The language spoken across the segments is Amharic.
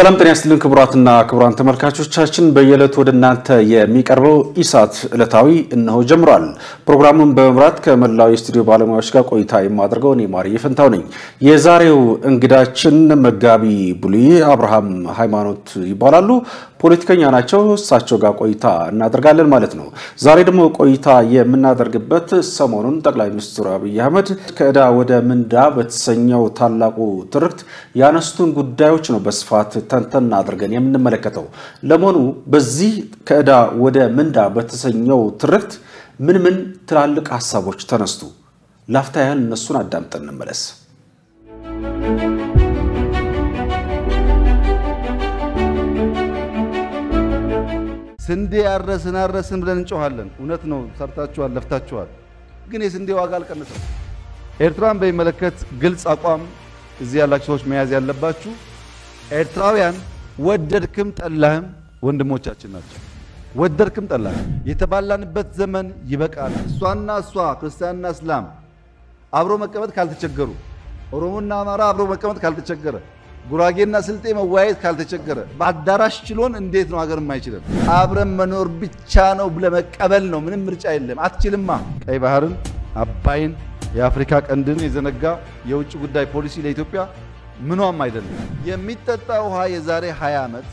ሰላም ጤና ይስጥልን ክቡራትና ክቡራን ተመልካቾቻችን፣ በየዕለቱ ወደ እናንተ የሚቀርበው ኢሳት ዕለታዊ እነሆ ጀምሯል። ፕሮግራሙን በመምራት ከመላው የስቱዲዮ ባለሙያዎች ጋር ቆይታ የማደርገው እኔ ማሪ የፈንታው ነኝ። የዛሬው እንግዳችን መጋቢ ብሉይ አብርሃም ሃይማኖት ይባላሉ። ፖለቲከኛ ናቸው። እሳቸው ጋር ቆይታ እናደርጋለን ማለት ነው። ዛሬ ደግሞ ቆይታ የምናደርግበት ሰሞኑን ጠቅላይ ሚኒስትር አብይ አህመድ ከእዳ ወደ ምንዳ በተሰኘው ታላቁ ትርክት ያነሱትን ጉዳዮች ነው በስፋት ተንተን አድርገን የምንመለከተው። ለመሆኑ በዚህ ከእዳ ወደ ምንዳ በተሰኘው ትርክት ምን ምን ትላልቅ ሀሳቦች ተነስቱ? ላፍታ ያህል እነሱን አዳምጠን እንመለስ። ስንዴ አረስን አረስን ብለን እንጮኋለን። እውነት ነው፣ ሰርታችኋል፣ ለፍታችኋል። ግን የስንዴ ዋጋ አልቀንሰም። ኤርትራን በሚመለከት ግልጽ አቋም እዚህ ያላችሁ ሰዎች መያዝ ያለባችሁ ኤርትራውያን ወደድክም ጠላህም ወንድሞቻችን ናቸው። ወደድክም ጠላህም የተባላንበት ዘመን ይበቃል። እሷና እሷ ክርስቲያንና እስላም አብሮ መቀመጥ ካልተቸገሩ፣ ኦሮሞና አማራ አብሮ መቀመጥ ካልተቸገረ ጉራጌና ስልጤ መወያየት ካልተቸገረ በአዳራሽ ችሎን እንዴት ነው ሀገር የማይችለን? አብረን መኖር ብቻ ነው ብለመቀበል ነው። ምንም ምርጫ የለም። አትችልማ። ቀይ ባህርን፣ አባይን፣ የአፍሪካ ቀንድን የዘነጋ የውጭ ጉዳይ ፖሊሲ ለኢትዮጵያ ምኗም አይደለም። የሚጠጣ ውሃ የዛሬ 20 ዓመት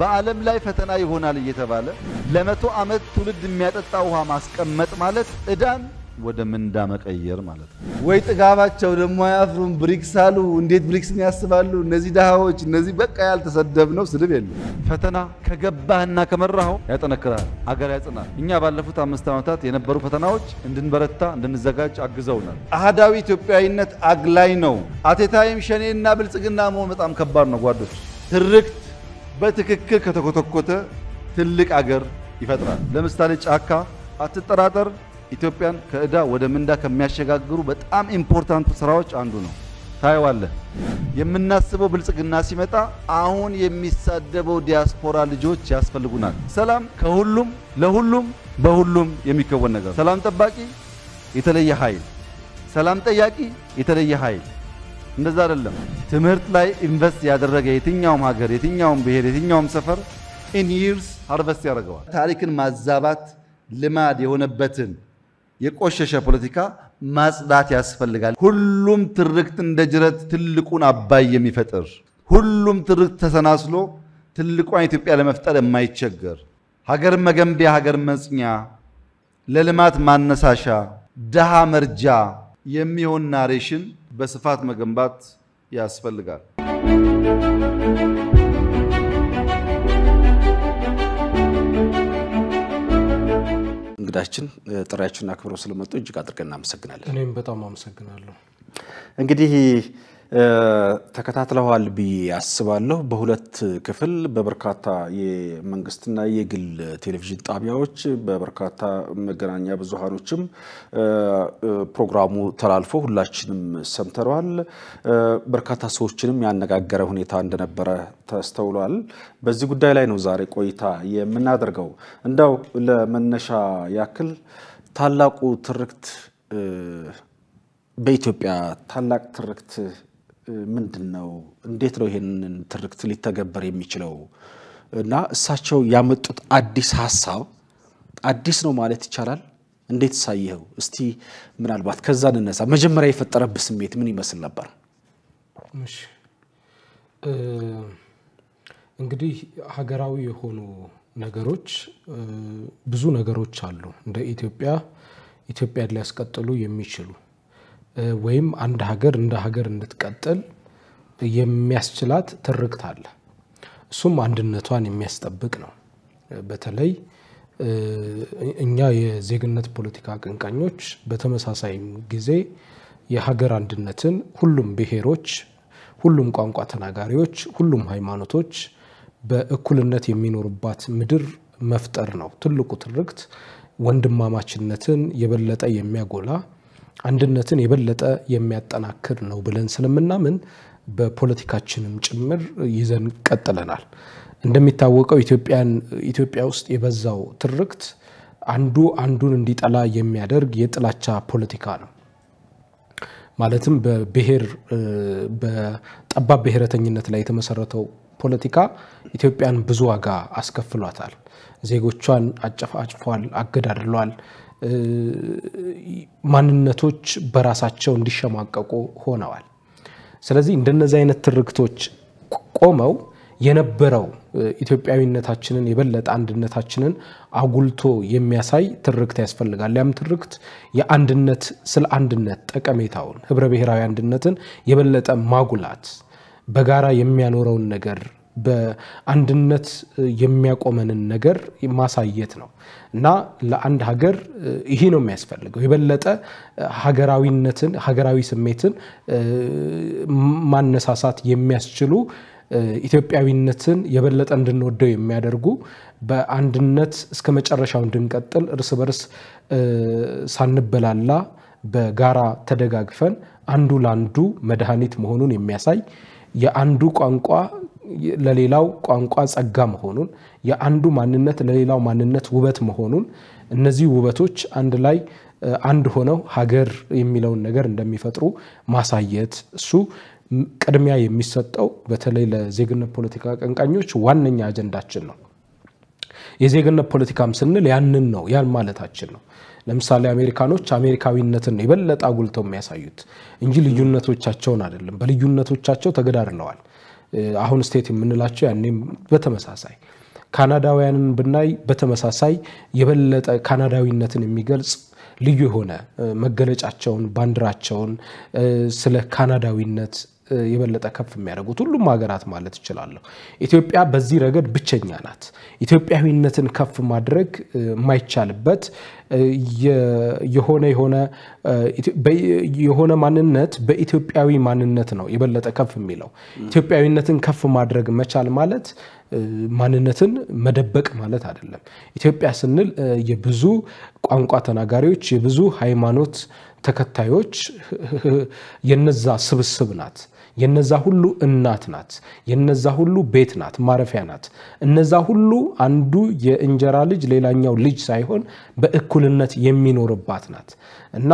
በዓለም ላይ ፈተና ይሆናል እየተባለ ለመቶ ዓመት ትውልድ የሚያጠጣ ውሃ ማስቀመጥ ማለት እዳን። ወደ ምንዳ መቀየር ማለት ነው። ወይ ጥጋባቸው ደግሞ አያፍሩም። ብሪክስ አሉ። እንዴት ብሪክስን ያስባሉ እነዚህ ድሃዎች? እነዚህ በቃ ያልተሰደብ ነው ስድብ የለም። ፈተና ከገባህና ከመራኸው ያጠነክራል፣ አገር ያጽናል። እኛ ባለፉት አምስት ዓመታት የነበሩ ፈተናዎች እንድንበረታ እንድንዘጋጅ አግዘውናል። አህዳዊ ኢትዮጵያዊነት አግላይ ነው። አቴታይም ሸኔና ብልጽግና መሆን በጣም ከባድ ነው ጓዶች። ትርክት በትክክል ከተኮተኮተ ትልቅ አገር ይፈጥራል። ለምሳሌ ጫካ አትጠራጠር ኢትዮጵያን ከእዳ ወደ ምንዳ ከሚያሸጋግሩ በጣም ኢምፖርታንት ስራዎች አንዱ ነው። ታየዋለ የምናስበው ብልጽግና ሲመጣ አሁን የሚሳደበው ዲያስፖራ ልጆች ያስፈልጉናል። ሰላም ከሁሉም ለሁሉም በሁሉም የሚከወን ነገር፣ ሰላም ጠባቂ የተለየ ኃይል፣ ሰላም ጠያቂ የተለየ ኃይል። እንደዛ አይደለም። ትምህርት ላይ ኢንቨስት ያደረገ የትኛውም ሀገር፣ የትኛውም ብሔር፣ የትኛውም ሰፈር ኢን ይርስ ሃርቨስት ያደርገዋል። ታሪክን ማዛባት ልማድ የሆነበትን የቆሸሸ ፖለቲካ ማጽዳት ያስፈልጋል። ሁሉም ትርክት እንደ ጅረት ትልቁን አባይ የሚፈጥር ሁሉም ትርክት ተሰናስሎ ትልቋን ኢትዮጵያ ለመፍጠር የማይቸገር ሀገር መገንቢያ፣ ሀገር መጽኛ፣ ለልማት ማነሳሻ፣ ድሃ መርጃ የሚሆን ናሬሽን በስፋት መገንባት ያስፈልጋል። እንግዳችን ጥሪያችንን አክብረው ስለመጡ እጅግ አድርገን እናመሰግናለን። እኔም በጣም አመሰግናለሁ። እንግዲህ ተከታትለዋል ብዬ አስባለሁ። በሁለት ክፍል በበርካታ የመንግስትና የግል ቴሌቪዥን ጣቢያዎች በበርካታ መገናኛ ብዙሃኖችም ፕሮግራሙ ተላልፎ ሁላችንም ሰምተረዋል። በርካታ ሰዎችንም ያነጋገረ ሁኔታ እንደነበረ ተስተውሏል። በዚህ ጉዳይ ላይ ነው ዛሬ ቆይታ የምናደርገው። እንዳው ለመነሻ ያክል ታላቁ ትርክት በኢትዮጵያ ታላቅ ትርክት ምንድን ነው? እንዴት ነው ይሄንን ትርክት ሊተገበር የሚችለው? እና እሳቸው ያመጡት አዲስ ሀሳብ አዲስ ነው ማለት ይቻላል? እንዴት ሳየኸው? እስቲ ምናልባት ከዛ እንነሳ። መጀመሪያ የፈጠረብህ ስሜት ምን ይመስል ነበር? እንግዲህ ሀገራዊ የሆኑ ነገሮች ብዙ ነገሮች አሉ እንደ ኢትዮጵያ ኢትዮጵያን ሊያስቀጥሉ የሚችሉ ወይም አንድ ሀገር እንደ ሀገር እንድትቀጥል የሚያስችላት ትርክት አለ። እሱም አንድነቷን የሚያስጠብቅ ነው። በተለይ እኛ የዜግነት ፖለቲካ አቀንቃኞች በተመሳሳይ ጊዜ የሀገር አንድነትን ሁሉም ብሔሮች፣ ሁሉም ቋንቋ ተናጋሪዎች፣ ሁሉም ሃይማኖቶች በእኩልነት የሚኖሩባት ምድር መፍጠር ነው። ትልቁ ትርክት ወንድማማችነትን የበለጠ የሚያጎላ አንድነትን የበለጠ የሚያጠናክር ነው ብለን ስለምናምን በፖለቲካችንም ጭምር ይዘን ቀጥለናል። እንደሚታወቀው ኢትዮጵያ ውስጥ የበዛው ትርክት አንዱ አንዱን እንዲጠላ የሚያደርግ የጥላቻ ፖለቲካ ነው። ማለትም በብሔር በጠባብ ብሔረተኝነት ላይ የተመሰረተው ፖለቲካ ኢትዮጵያን ብዙ ዋጋ አስከፍሏታል። ዜጎቿን አጨፋጭፏል፣ አገዳድሏል። ማንነቶች በራሳቸው እንዲሸማቀቁ ሆነዋል። ስለዚህ እንደነዚህ አይነት ትርክቶች ቆመው የነበረው ኢትዮጵያዊነታችንን የበለጠ አንድነታችንን አጉልቶ የሚያሳይ ትርክት ያስፈልጋል። ያም ትርክት የአንድነት ስለ አንድነት ጠቀሜታውን ህብረ ብሔራዊ አንድነትን የበለጠ ማጉላት በጋራ የሚያኖረውን ነገር በአንድነት የሚያቆመንን ነገር ማሳየት ነው እና ለአንድ ሀገር ይሄ ነው የሚያስፈልገው። የበለጠ ሀገራዊነትን ሀገራዊ ስሜትን ማነሳሳት የሚያስችሉ ኢትዮጵያዊነትን የበለጠ እንድንወደው የሚያደርጉ በአንድነት እስከ መጨረሻው እንድንቀጥል እርስ በርስ ሳንበላላ በጋራ ተደጋግፈን አንዱ ለአንዱ መድኃኒት መሆኑን የሚያሳይ የአንዱ ቋንቋ ለሌላው ቋንቋ ጸጋ መሆኑን የአንዱ ማንነት ለሌላው ማንነት ውበት መሆኑን እነዚህ ውበቶች አንድ ላይ አንድ ሆነው ሀገር የሚለውን ነገር እንደሚፈጥሩ ማሳየት እሱ ቅድሚያ የሚሰጠው በተለይ ለዜግነት ፖለቲካ አቀንቃኞች ዋነኛ አጀንዳችን ነው። የዜግነት ፖለቲካም ስንል ያንን ነው፣ ያን ማለታችን ነው። ለምሳሌ አሜሪካኖች አሜሪካዊነትን የበለጠ አጉልተው የሚያሳዩት እንጂ ልዩነቶቻቸውን አይደለም። በልዩነቶቻቸው ተገዳድለዋል። አሁን ስቴት የምንላቸው ያኔም በተመሳሳይ ካናዳውያንን ብናይ በተመሳሳይ የበለጠ ካናዳዊነትን የሚገልጽ ልዩ የሆነ መገለጫቸውን ባንዲራቸውን ስለ ካናዳዊነት የበለጠ ከፍ የሚያደርጉት ሁሉም ሀገራት ማለት እችላለሁ። ኢትዮጵያ በዚህ ረገድ ብቸኛ ናት። ኢትዮጵያዊነትን ከፍ ማድረግ የማይቻልበት የሆነ የሆነ የሆነ ማንነት በኢትዮጵያዊ ማንነት ነው የበለጠ ከፍ የሚለው። ኢትዮጵያዊነትን ከፍ ማድረግ መቻል ማለት ማንነትን መደበቅ ማለት አይደለም። ኢትዮጵያ ስንል የብዙ ቋንቋ ተናጋሪዎች፣ የብዙ ሃይማኖት ተከታዮች የነዛ ስብስብ ናት። የነዛ ሁሉ እናት ናት። የነዛ ሁሉ ቤት ናት፣ ማረፊያ ናት። እነዛ ሁሉ አንዱ የእንጀራ ልጅ ሌላኛው ልጅ ሳይሆን በእኩልነት የሚኖርባት ናት እና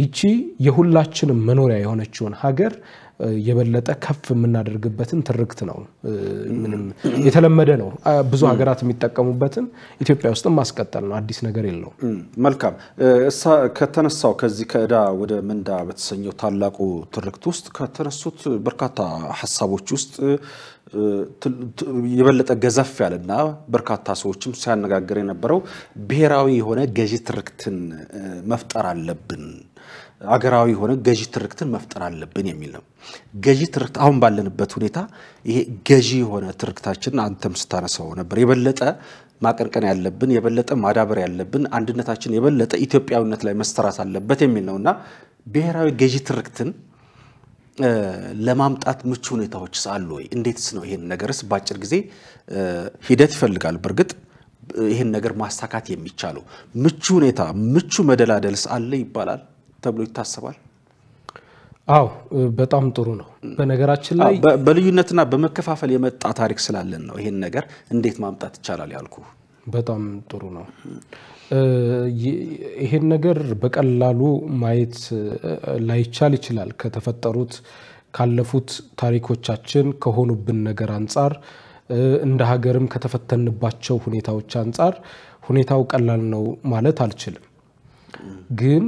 ይቺ የሁላችንም መኖሪያ የሆነችውን ሀገር የበለጠ ከፍ የምናደርግበትን ትርክት ነው። ምንም የተለመደ ነው። ብዙ ሀገራት የሚጠቀሙበትን ኢትዮጵያ ውስጥም ማስቀጠል ነው። አዲስ ነገር የለው። መልካም ከተነሳው ከዚህ ከእዳ ወደ ምንዳ በተሰኘው ታላቁ ትርክት ውስጥ ከተነሱት በርካታ ሀሳቦች ውስጥ የበለጠ ገዘፍ ያለና በርካታ ሰዎችም ሲያነጋግር የነበረው ብሔራዊ የሆነ ገዢ ትርክትን መፍጠር አለብን አገራዊ የሆነ ገዢ ትርክትን መፍጠር አለብን የሚል ነው። ገዢ ትርክት አሁን ባለንበት ሁኔታ ይሄ ገዢ የሆነ ትርክታችንን አንተም ስታነሳው ነበር። የበለጠ ማቀንቀን ያለብን የበለጠ ማዳበር ያለብን አንድነታችን የበለጠ ኢትዮጵያዊነት ላይ መሰራት አለበት የሚል ነው እና ብሔራዊ ገዢ ትርክትን ለማምጣት ምቹ ሁኔታዎች አሉ ወይ? እንዴትስ ነው ይሄን ነገርስ? በአጭር ጊዜ ሂደት ይፈልጋል በእርግጥ ይህን ነገር ማሳካት የሚቻለው ምቹ ሁኔታ ምቹ መደላደልስ አለ ይባላል? ተብሎ ይታሰባል? አዎ በጣም ጥሩ ነው። በነገራችን ላይ በልዩነትና በመከፋፈል የመጣ ታሪክ ስላለን ነው ይሄን ነገር እንዴት ማምጣት ይቻላል ያልኩ። በጣም ጥሩ ነው። ይሄን ነገር በቀላሉ ማየት ላይቻል ይችላል። ከተፈጠሩት ካለፉት ታሪኮቻችን ከሆኑብን ነገር አንጻር እንደ ሀገርም ከተፈተንባቸው ሁኔታዎች አንጻር ሁኔታው ቀላል ነው ማለት አልችልም። ግን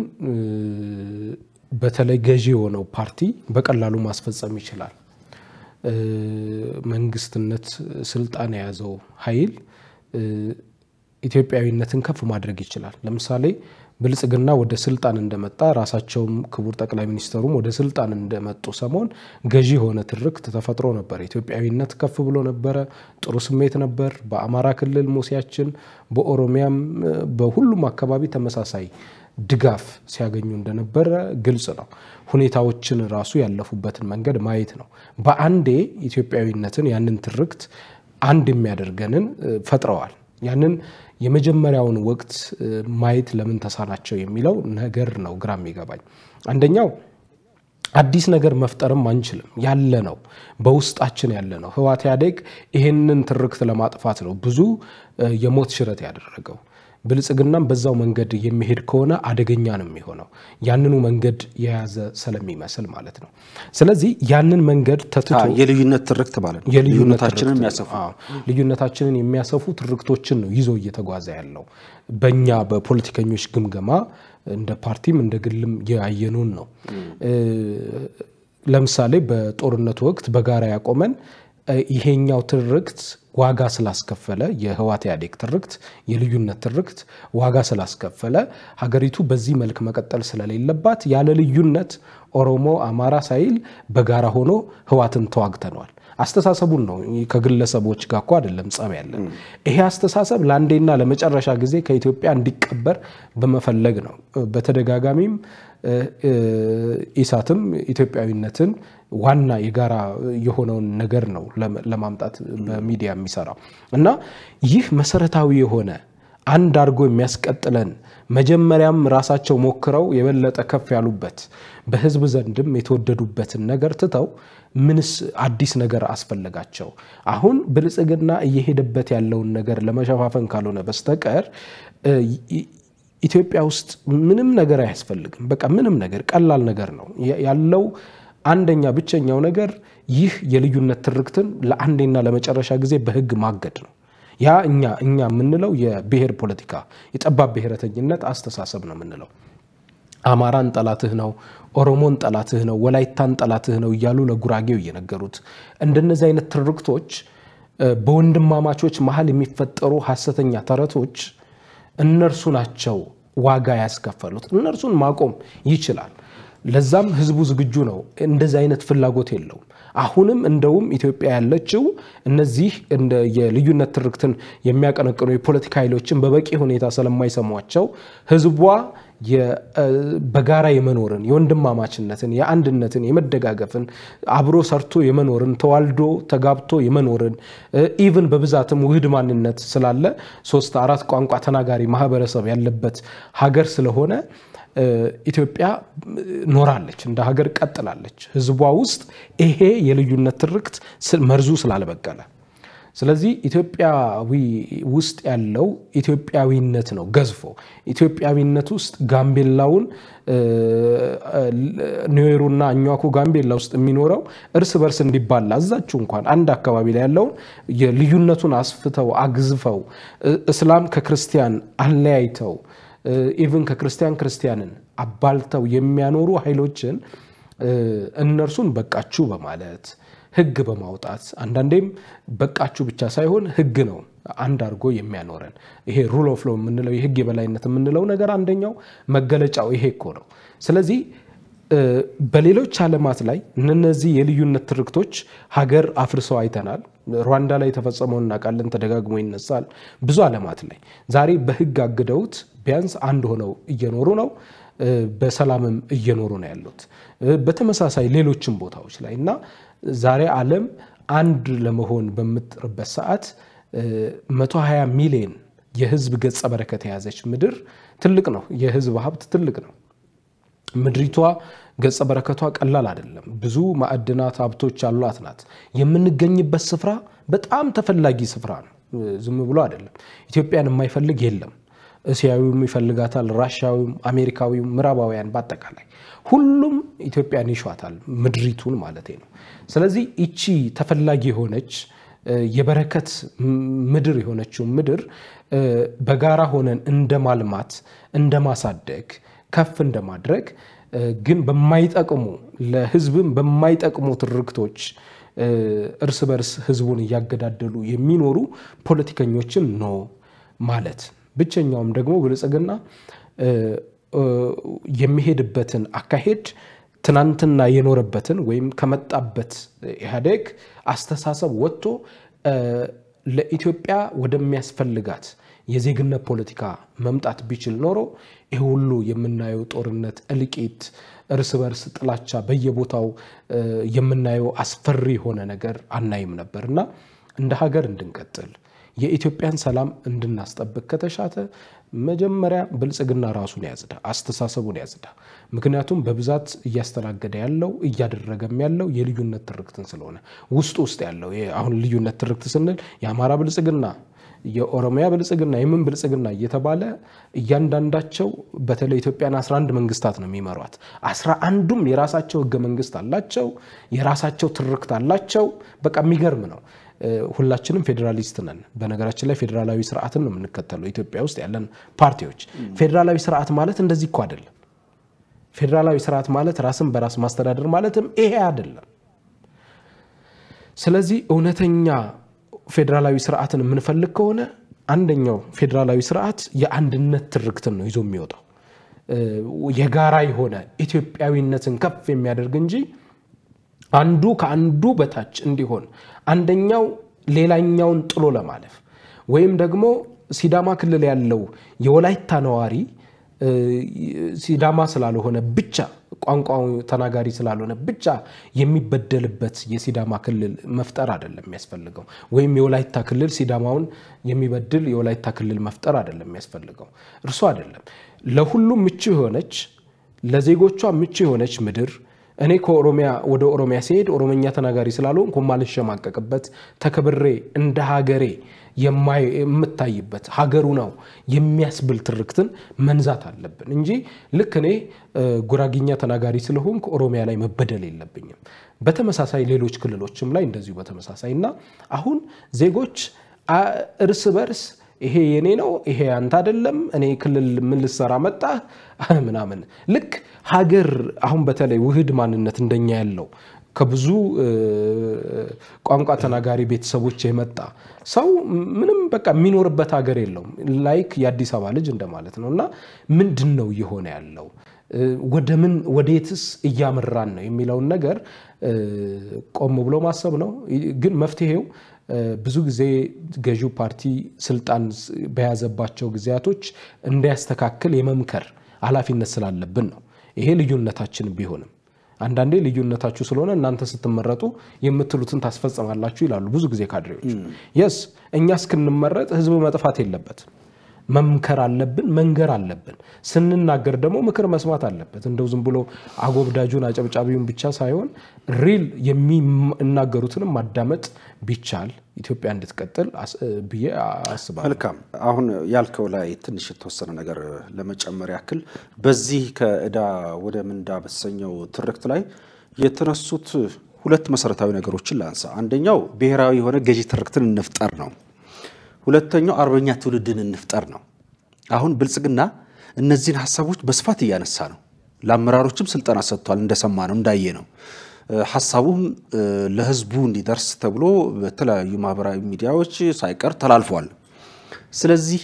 በተለይ ገዢ የሆነው ፓርቲ በቀላሉ ማስፈጸም ይችላል። መንግስትነት ስልጣን የያዘው ኃይል ኢትዮጵያዊነትን ከፍ ማድረግ ይችላል። ለምሳሌ ብልጽግና ወደ ስልጣን እንደመጣ ራሳቸውም ክቡር ጠቅላይ ሚኒስትሩም ወደ ስልጣን እንደመጡ ሰሞን ገዢ የሆነ ትርክት ተፈጥሮ ነበር። ኢትዮጵያዊነት ከፍ ብሎ ነበረ። ጥሩ ስሜት ነበር። በአማራ ክልል ሙሲያችን በኦሮሚያም፣ በሁሉም አካባቢ ተመሳሳይ ድጋፍ ሲያገኙ እንደነበረ ግልጽ ነው። ሁኔታዎችን ራሱ ያለፉበትን መንገድ ማየት ነው። በአንዴ ኢትዮጵያዊነትን ያንን ትርክት አንድ የሚያደርገንን ፈጥረዋል። ያንን የመጀመሪያውን ወቅት ማየት ለምን ተሳናቸው የሚለው ነገር ነው ግራ የሚገባኝ። አንደኛው አዲስ ነገር መፍጠርም አንችልም፣ ያለ ነው፣ በውስጣችን ያለ ነው። ህወሓት ኢህአዴግ ይህንን ትርክት ለማጥፋት ነው ብዙ የሞት ሽረት ያደረገው። ብልጽግናም በዛው መንገድ የሚሄድ ከሆነ አደገኛ ነው የሚሆነው ያንኑ መንገድ የያዘ ስለሚመስል ማለት ነው። ስለዚህ ያንን መንገድ ተትቶ የልዩነት ትርክት ማለት ነው ልዩነታችንን የሚያሰፉ ትርክቶችን ነው ይዞ እየተጓዘ ያለው በእኛ በፖለቲከኞች ግምገማ እንደ ፓርቲም እንደ ግልም ያየኑን ነው። ለምሳሌ በጦርነቱ ወቅት በጋራ ያቆመን ይሄኛው ትርክት ዋጋ ስላስከፈለ የህዋት ኢህአዴግ ትርክት የልዩነት ትርክት ዋጋ ስላስከፈለ ሀገሪቱ በዚህ መልክ መቀጠል ስለሌለባት ያለ ልዩነት ኦሮሞ፣ አማራ ሳይል በጋራ ሆኖ ህዋትን ተዋግተነዋል። አስተሳሰቡን ነው። ከግለሰቦች ጋር እኮ አይደለም ጸብ ያለን። ይሄ አስተሳሰብ ለአንዴና ለመጨረሻ ጊዜ ከኢትዮጵያ እንዲቀበር በመፈለግ ነው። በተደጋጋሚም ኢሳትም ኢትዮጵያዊነትን ዋና የጋራ የሆነውን ነገር ነው ለማምጣት በሚዲያ የሚሰራው እና ይህ መሰረታዊ የሆነ አንድ አድርጎ የሚያስቀጥለን መጀመሪያም ራሳቸው ሞክረው የበለጠ ከፍ ያሉበት በህዝብ ዘንድም የተወደዱበትን ነገር ትተው ምንስ አዲስ ነገር አስፈለጋቸው? አሁን ብልጽግና እየሄደበት ያለውን ነገር ለመሸፋፈን ካልሆነ በስተቀር ኢትዮጵያ ውስጥ ምንም ነገር አያስፈልግም። በቃ ምንም ነገር ቀላል ነገር ነው ያለው አንደኛ ብቸኛው ነገር ይህ የልዩነት ትርክትን ለአንዴና ለመጨረሻ ጊዜ በህግ ማገድ ነው። ያ እኛ እኛ የምንለው የብሔር ፖለቲካ የጠባብ ብሔረተኝነት አስተሳሰብ ነው የምንለው። አማራን ጠላትህ ነው፣ ኦሮሞን ጠላትህ ነው፣ ወላይታን ጠላትህ ነው እያሉ ለጉራጌው እየነገሩት እንደነዚህ አይነት ትርክቶች በወንድማማቾች መሀል የሚፈጠሩ ሀሰተኛ ተረቶች እነርሱ ናቸው ዋጋ ያስከፈሉት። እነርሱን ማቆም ይችላል። ለዛም ህዝቡ ዝግጁ ነው። እንደዚህ አይነት ፍላጎት የለውም። አሁንም እንደውም ኢትዮጵያ ያለችው እነዚህ የልዩነት ትርክትን የሚያቀነቅኑ የፖለቲካ ኃይሎችን በበቂ ሁኔታ ስለማይሰሟቸው ህዝቧ በጋራ የመኖርን የወንድማማችነትን፣ የአንድነትን፣ የመደጋገፍን አብሮ ሰርቶ የመኖርን ተዋልዶ ተጋብቶ የመኖርን ኢቭን በብዛትም ውህድ ማንነት ስላለ ሶስት አራት ቋንቋ ተናጋሪ ማህበረሰብ ያለበት ሀገር ስለሆነ ኢትዮጵያ ኖራለች፣ እንደ ሀገር ቀጥላለች። ህዝቧ ውስጥ ይሄ የልዩነት ትርክት መርዙ ስላልበቀለ ስለዚህ ኢትዮጵያዊ ውስጥ ያለው ኢትዮጵያዊነት ነው ገዝፎ ኢትዮጵያዊነት ውስጥ ጋምቤላውን ኒዌሩና እኛኩ ጋምቤላ ውስጥ የሚኖረው እርስ በርስ እንዲባላ እዛችሁ እንኳን አንድ አካባቢ ላይ ያለውን የልዩነቱን አስፍተው አግዝፈው እስላም ከክርስቲያን አለያይተው ኢቭን ከክርስቲያን ክርስቲያንን አባልተው የሚያኖሩ ኃይሎችን እነርሱን በቃችሁ በማለት ህግ በማውጣት አንዳንዴም በቃችሁ ብቻ ሳይሆን ህግ ነው አንድ አድርጎ የሚያኖረን ይሄ ሩል ኦፍ ሎ የምንለው የህግ የበላይነት የምንለው ነገር አንደኛው መገለጫው ይሄ እኮ ነው ስለዚህ በሌሎች ዓለማት ላይ እነዚህ የልዩነት ትርክቶች ሀገር አፍርሰው አይተናል። ሩዋንዳ ላይ የተፈጸመውን እናውቃለን፣ ተደጋግሞ ይነሳል ብዙ ዓለማት ላይ ዛሬ በህግ አግደውት ኢትዮጵያንስ አንድ ሆነው እየኖሩ ነው። በሰላምም እየኖሩ ነው ያሉት። በተመሳሳይ ሌሎችም ቦታዎች ላይ እና ዛሬ ዓለም አንድ ለመሆን በምጥርበት ሰዓት 120 ሚሊዮን የህዝብ ገጸ በረከት የያዘች ምድር ትልቅ ነው። የህዝብ ሀብት ትልቅ ነው። ምድሪቷ ገጸ በረከቷ ቀላል አይደለም። ብዙ ማዕድናት፣ ሀብቶች ያሏት ናት። የምንገኝበት ስፍራ በጣም ተፈላጊ ስፍራ ነው። ዝም ብሎ አይደለም። ኢትዮጵያን የማይፈልግ የለም። እስያዊውም ይፈልጋታል፣ ራሻዊውም፣ አሜሪካዊም ምዕራባውያን በአጠቃላይ ሁሉም ኢትዮጵያን ይሿታል፣ ምድሪቱን ማለት ነው። ስለዚህ ይቺ ተፈላጊ የሆነች የበረከት ምድር የሆነችው ምድር በጋራ ሆነን እንደ ማልማት እንደ ማሳደግ ከፍ እንደማድረግ ግን በማይጠቅሙ ለህዝብም በማይጠቅሙ ትርክቶች እርስ በርስ ህዝቡን እያገዳደሉ የሚኖሩ ፖለቲከኞችን ነው ማለት ብቸኛውም ደግሞ ብልጽግና የሚሄድበትን አካሄድ ትናንትና የኖረበትን ወይም ከመጣበት ኢህአዴግ አስተሳሰብ ወጥቶ ለኢትዮጵያ ወደሚያስፈልጋት የዜግነት ፖለቲካ መምጣት ቢችል ኖሮ ይህ ሁሉ የምናየው ጦርነት፣ እልቂት፣ እርስ በርስ ጥላቻ በየቦታው የምናየው አስፈሪ የሆነ ነገር አናይም ነበር እና እንደ ሀገር እንድንቀጥል የኢትዮጵያን ሰላም እንድናስጠብቅ ከተሻተ መጀመሪያ ብልጽግና ራሱን ያጽዳ፣ አስተሳሰቡን ያጽዳ። ምክንያቱም በብዛት እያስተናገደ ያለው እያደረገም ያለው የልዩነት ትርክትን ስለሆነ ውስጥ ውስጥ ያለው አሁን ልዩነት ትርክት ስንል የአማራ ብልጽግና የኦሮሚያ ብልጽግና የምን ብልጽግና እየተባለ እያንዳንዳቸው በተለይ ኢትዮጵያን 11 መንግስታት ነው የሚመሯት። አስራ አንዱም የራሳቸው ህገ መንግስት አላቸው፣ የራሳቸው ትርክት አላቸው። በቃ የሚገርም ነው። ሁላችንም ፌዴራሊስት ነን። በነገራችን ላይ ፌዴራላዊ ስርዓትን ነው የምንከተለው ኢትዮጵያ ውስጥ ያለን ፓርቲዎች። ፌዴራላዊ ስርዓት ማለት እንደዚህ እኮ አይደለም። ፌዴራላዊ ስርዓት ማለት ራስን በራስ ማስተዳደር ማለትም ይሄ አይደለም። ስለዚህ እውነተኛ ፌዴራላዊ ስርዓትን የምንፈልግ ከሆነ አንደኛው ፌዴራላዊ ስርዓት የአንድነት ትርክትን ነው ይዞ የሚወጣው የጋራ የሆነ ኢትዮጵያዊነትን ከፍ የሚያደርግ እንጂ አንዱ ከአንዱ በታች እንዲሆን አንደኛው ሌላኛውን ጥሎ ለማለፍ ወይም ደግሞ ሲዳማ ክልል ያለው የወላይታ ነዋሪ ሲዳማ ስላልሆነ ብቻ ቋንቋ ተናጋሪ ስላልሆነ ብቻ የሚበደልበት የሲዳማ ክልል መፍጠር አይደለም የሚያስፈልገው። ወይም የወላይታ ክልል ሲዳማውን የሚበድል የወላይታ ክልል መፍጠር አይደለም የሚያስፈልገው። እርሱ አይደለም ለሁሉም ምቹ የሆነች ለዜጎቿ ምቹ የሆነች ምድር እኔ ከኦሮሚያ ወደ ኦሮሚያ ሲሄድ ኦሮመኛ ተናጋሪ ስላልሆንኩ ማልሸማቀቅበት ተከብሬ እንደ ሀገሬ የምታይበት ሀገሩ ነው የሚያስብል ትርክትን መንዛት አለብን እንጂ ልክ እኔ ጉራግኛ ተናጋሪ ስለሆንኩ ኦሮሚያ ላይ መበደል የለብኝም። በተመሳሳይ ሌሎች ክልሎችም ላይ እንደዚሁ በተመሳሳይ እና አሁን ዜጎች እርስ በርስ ይሄ የኔ ነው፣ ይሄ አንተ አይደለም፣ እኔ ክልል ምን ልሰራ መጣ ምናምን። ልክ ሀገር አሁን በተለይ ውህድ ማንነት እንደኛ ያለው ከብዙ ቋንቋ ተናጋሪ ቤተሰቦች የመጣ ሰው ምንም በቃ የሚኖርበት ሀገር የለውም። ላይክ የአዲስ አበባ ልጅ እንደማለት ነው። እና ምንድን ነው እየሆነ ያለው ወደ ምን ወዴትስ እያመራን ነው የሚለውን ነገር ቆም ብሎ ማሰብ ነው። ግን መፍትሄው ብዙ ጊዜ ገዢው ፓርቲ ስልጣን በያዘባቸው ጊዜያቶች እንዲያስተካክል የመምከር ኃላፊነት ስላለብን ነው። ይሄ ልዩነታችን ቢሆንም አንዳንዴ ልዩነታችሁ ስለሆነ እናንተ ስትመረጡ የምትሉትን ታስፈጽማላችሁ ይላሉ ብዙ ጊዜ ካድሬዎች። የስ እኛ እስክንመረጥ ህዝብ መጥፋት የለበት መምከር አለብን፣ መንገር አለብን። ስንናገር ደግሞ ምክር መስማት አለበት። እንደው ዝም ብሎ አጎብዳጁን አጨብጫቢውን ብቻ ሳይሆን ሪል የሚናገሩትንም ማዳመጥ ቢቻል ኢትዮጵያ እንድትቀጥል ብዬ አስባለሁ። መልካም። አሁን ያልከው ላይ ትንሽ የተወሰነ ነገር ለመጨመር ያክል በዚህ ከእዳ ወደ ምንዳ በተሰኘው ትርክት ላይ የተነሱት ሁለት መሰረታዊ ነገሮችን ላንሳ። አንደኛው ብሔራዊ የሆነ ገዢ ትርክትን እንፍጠር ነው። ሁለተኛው አርበኛ ትውልድን እንፍጠር ነው። አሁን ብልጽግና እነዚህን ሀሳቦች በስፋት እያነሳ ነው። ለአመራሮችም ስልጠና ሰጥቷል። እንደሰማ ነው እንዳየ ነው። ሀሳቡም ለህዝቡ እንዲደርስ ተብሎ በተለያዩ ማህበራዊ ሚዲያዎች ሳይቀር ተላልፏል። ስለዚህ